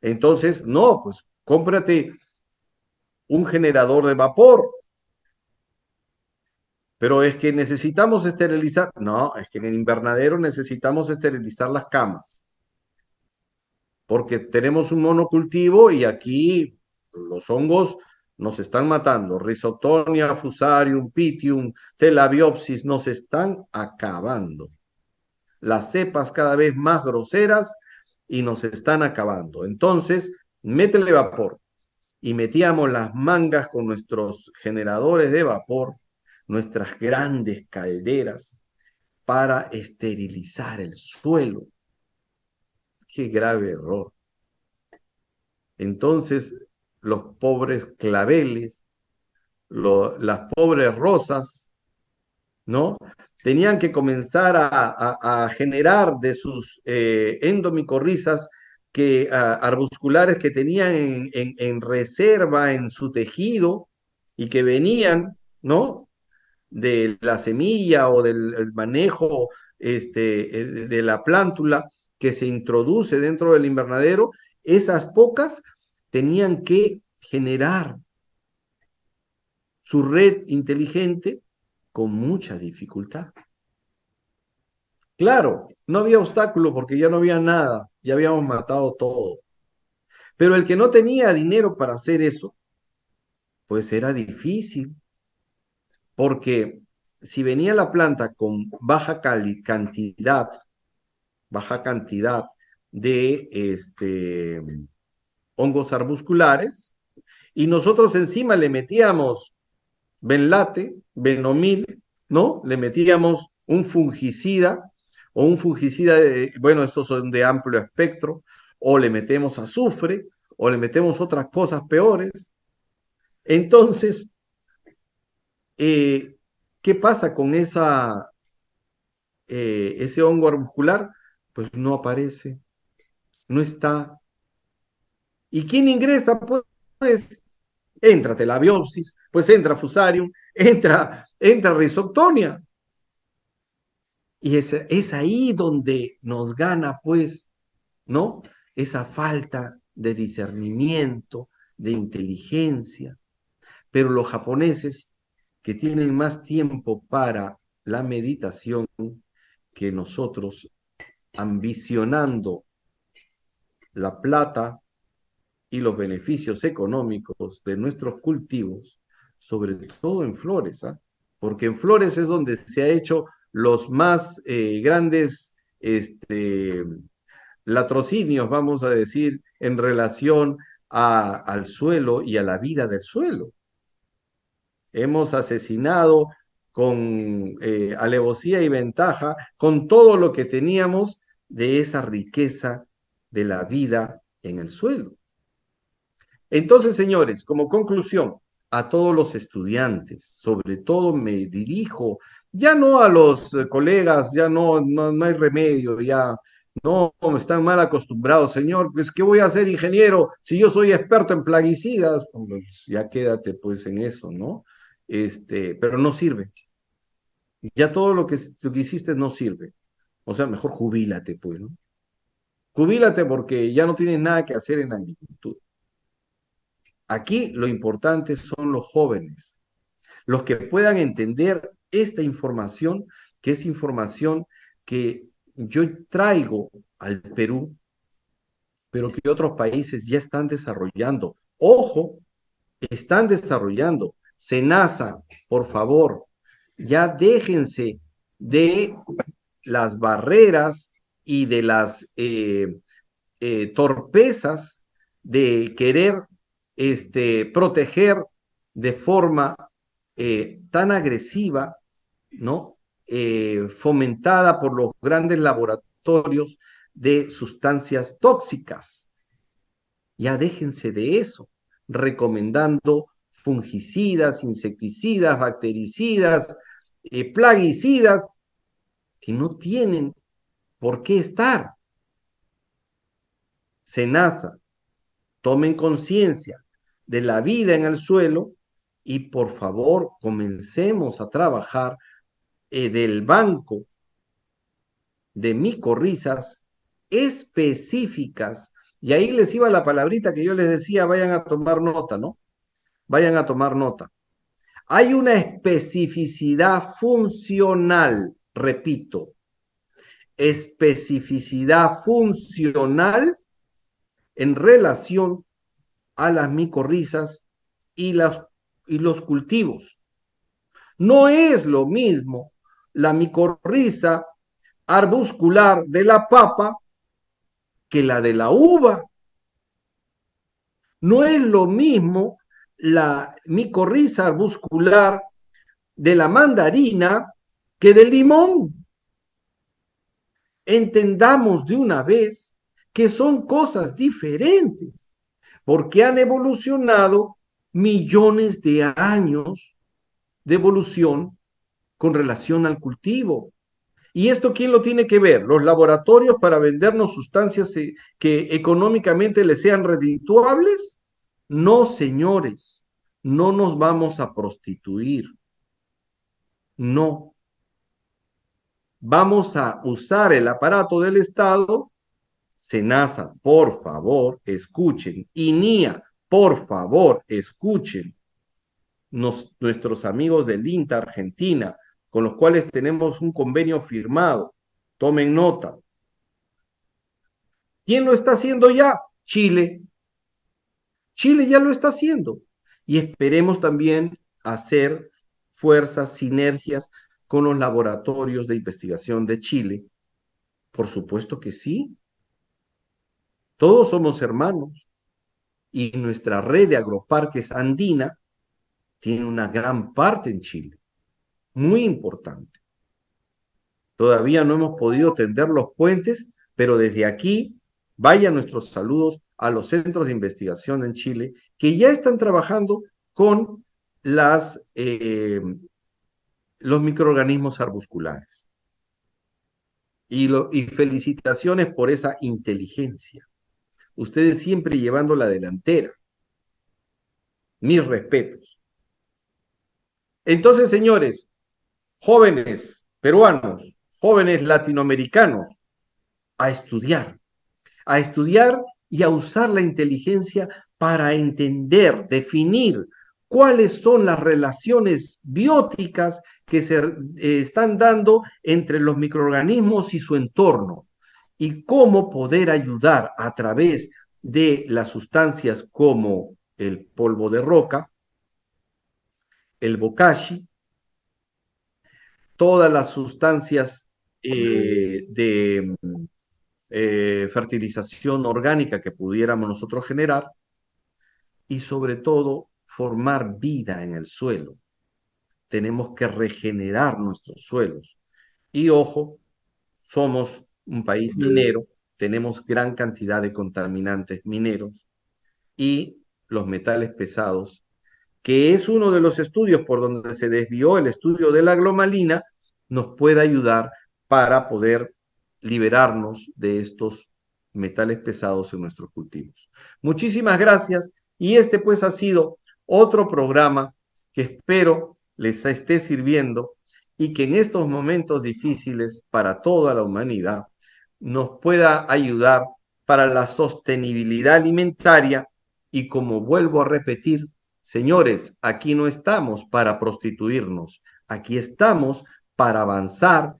Entonces, no, pues cómprate un generador de vapor pero es que necesitamos esterilizar. No, es que en el invernadero necesitamos esterilizar las camas. Porque tenemos un monocultivo y aquí los hongos nos están matando. Rhizotonia, fusarium, pitium, telabiopsis, nos están acabando. Las cepas cada vez más groseras y nos están acabando. Entonces, métele vapor y metíamos las mangas con nuestros generadores de vapor nuestras grandes calderas para esterilizar el suelo. Qué grave error. Entonces, los pobres claveles, las pobres rosas, ¿no? Tenían que comenzar a, generar de sus eh, endomicorrizas que, arbusculares que tenían en reserva en su tejido y que venían, ¿no? de la semilla o del manejo este, eh, de la plántula que se introduce dentro del invernadero, esas pocas tenían que generar su red inteligente con mucha dificultad. Claro, no había obstáculo porque ya no había nada, ya habíamos matado todo. Pero el que no tenía dinero para hacer eso, pues era difícil porque si venía la planta con baja cantidad, baja cantidad de este, hongos arbusculares, y nosotros encima le metíamos benlate, benomil, ¿no? Le metíamos un fungicida o un fungicida, bueno, estos son de amplio espectro, o le metemos azufre, o le metemos otras cosas peores. Entonces, eh, ¿qué pasa con esa, eh, ese hongo muscular? Pues no aparece, no está. ¿Y quién ingresa? Pues entra telabiopsis, pues entra fusarium, entra, entra Y es ahí donde nos gana, pues, ¿no? Esa falta de discernimiento, de inteligencia. Pero los japoneses que tienen más tiempo para la meditación que nosotros, ambicionando la plata y los beneficios económicos de nuestros cultivos, sobre todo en flores, ¿ah? porque en flores es donde se ha hecho los más eh, grandes este, latrocinios, vamos a decir, en relación al suelo y a la vida del suelo hemos asesinado con eh, alevosía y ventaja, con todo lo que teníamos de esa riqueza de la vida en el suelo. Entonces, señores, como conclusión, a todos los estudiantes, sobre todo me dirijo, ya no a los colegas, ya no, no, hay remedio, ya no, están mal acostumbrados, señor, pues ¿qué voy a hacer ingeniero si yo soy experto en plaguicidas? Pues, ya quédate pues en eso, ¿no? este, pero no sirve. Ya todo lo que, tú hiciste no sirve. O sea, mejor jubílate, pues, ¿no? Jubílate porque ya no tienes nada que hacer en la agricultura. Aquí lo importante son los jóvenes, los que puedan entender esta información, que es información que yo traigo al Perú, pero que otros países ya están desarrollando. Ojo, están desarrollando. Senasa, por favor, ya déjense de las barreras y de las eh, eh, torpezas de querer este, proteger de forma eh, tan agresiva, ¿no? fomentada por los grandes laboratorios de sustancias tóxicas. Ya déjense de eso, recomendando fungicidas, insecticidas, bactericidas, eh, plaguicidas, que no tienen por qué estar. Senasa, tomen conciencia de la vida en el suelo y por favor comencemos a trabajar eh, del banco de micorrizas específicas. Y ahí les iba la palabrita que yo les decía, vayan a tomar nota, ¿no? Vayan a tomar nota. Hay una especificidad funcional, repito, especificidad funcional en relación a las micorrizas y, las, y los cultivos. No es lo mismo la micorriza arbuscular de la papa que la de la uva. No es lo mismo la micorriza arbuscular de la mandarina que del limón. Entendamos de una vez que son cosas diferentes, porque han evolucionado millones de años de evolución con relación al cultivo. ¿Y esto quién lo tiene que ver? Los laboratorios para vendernos sustancias eh, que económicamente les sean redituables no, señores, no nos vamos a prostituir. No. Vamos a usar el aparato del Estado. Senasa, por favor, escuchen. INIA, por favor, escuchen. nuestros amigos del INTA Argentina, con los cuales tenemos un convenio firmado. Tomen nota. ¿Quién lo está haciendo ya? Chile, Chile ya lo está haciendo y esperemos también hacer fuerzas, sinergias con los laboratorios de investigación de Chile. Por supuesto que sí. Todos somos hermanos y nuestra red de agroparques andina tiene una gran parte en Chile, muy importante. Todavía no hemos podido tender los puentes, pero desde aquí vaya nuestros saludos a los centros de investigación en Chile que ya están trabajando con las, eh, los microorganismos arbusculares. Y, y felicitaciones por esa inteligencia. Ustedes siempre llevando la delantera. Mis respetos. Entonces, señores, jóvenes peruanos, jóvenes latinoamericanos, a estudiar, a estudiar y a usar la inteligencia para entender, definir cuáles son las relaciones bióticas que se eh, están dando entre los microorganismos y su entorno y cómo poder ayudar a través de las sustancias como el polvo de roca, el bokashi, todas las sustancias eh, de eh, fertilización orgánica que pudiéramos nosotros generar y sobre todo formar vida en el suelo. Tenemos que regenerar nuestros suelos. Y ojo, somos un país minero, tenemos gran cantidad de contaminantes mineros y los metales pesados, que es uno de los estudios por donde se desvió el estudio de la glomalina, nos puede ayudar para poder liberarnos de estos metales pesados en nuestros cultivos. Muchísimas gracias y este pues ha sido otro programa que espero les esté sirviendo y que en estos momentos difíciles para toda la humanidad nos pueda ayudar para la sostenibilidad alimentaria y como vuelvo a repetir, señores, aquí no estamos para prostituirnos, aquí estamos para avanzar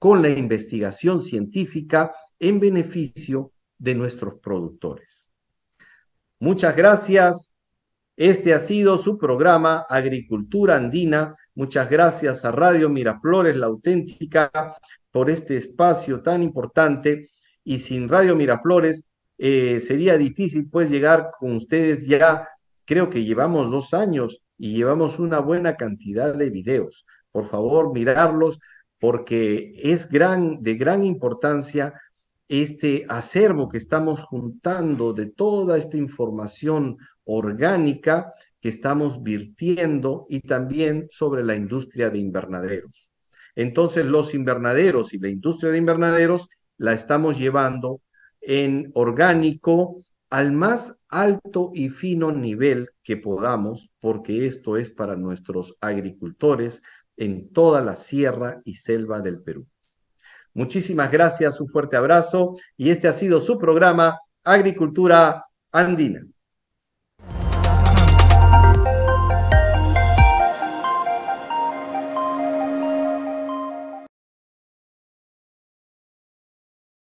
con la investigación científica en beneficio de nuestros productores. Muchas gracias. Este ha sido su programa Agricultura Andina. Muchas gracias a Radio Miraflores, la auténtica, por este espacio tan importante. Y sin Radio Miraflores eh, sería difícil pues llegar con ustedes ya, creo que llevamos dos años y llevamos una buena cantidad de videos. Por favor, mirarlos, porque es de gran importancia este acervo que estamos juntando de toda esta información orgánica que estamos virtiendo y también sobre la industria de invernaderos. Entonces, los invernaderos y la industria de invernaderos la estamos llevando en orgánico al más alto y fino nivel que podamos, porque esto es para nuestros agricultores, en toda la sierra y selva del Perú. Muchísimas gracias, un fuerte abrazo y este ha sido su programa Agricultura Andina.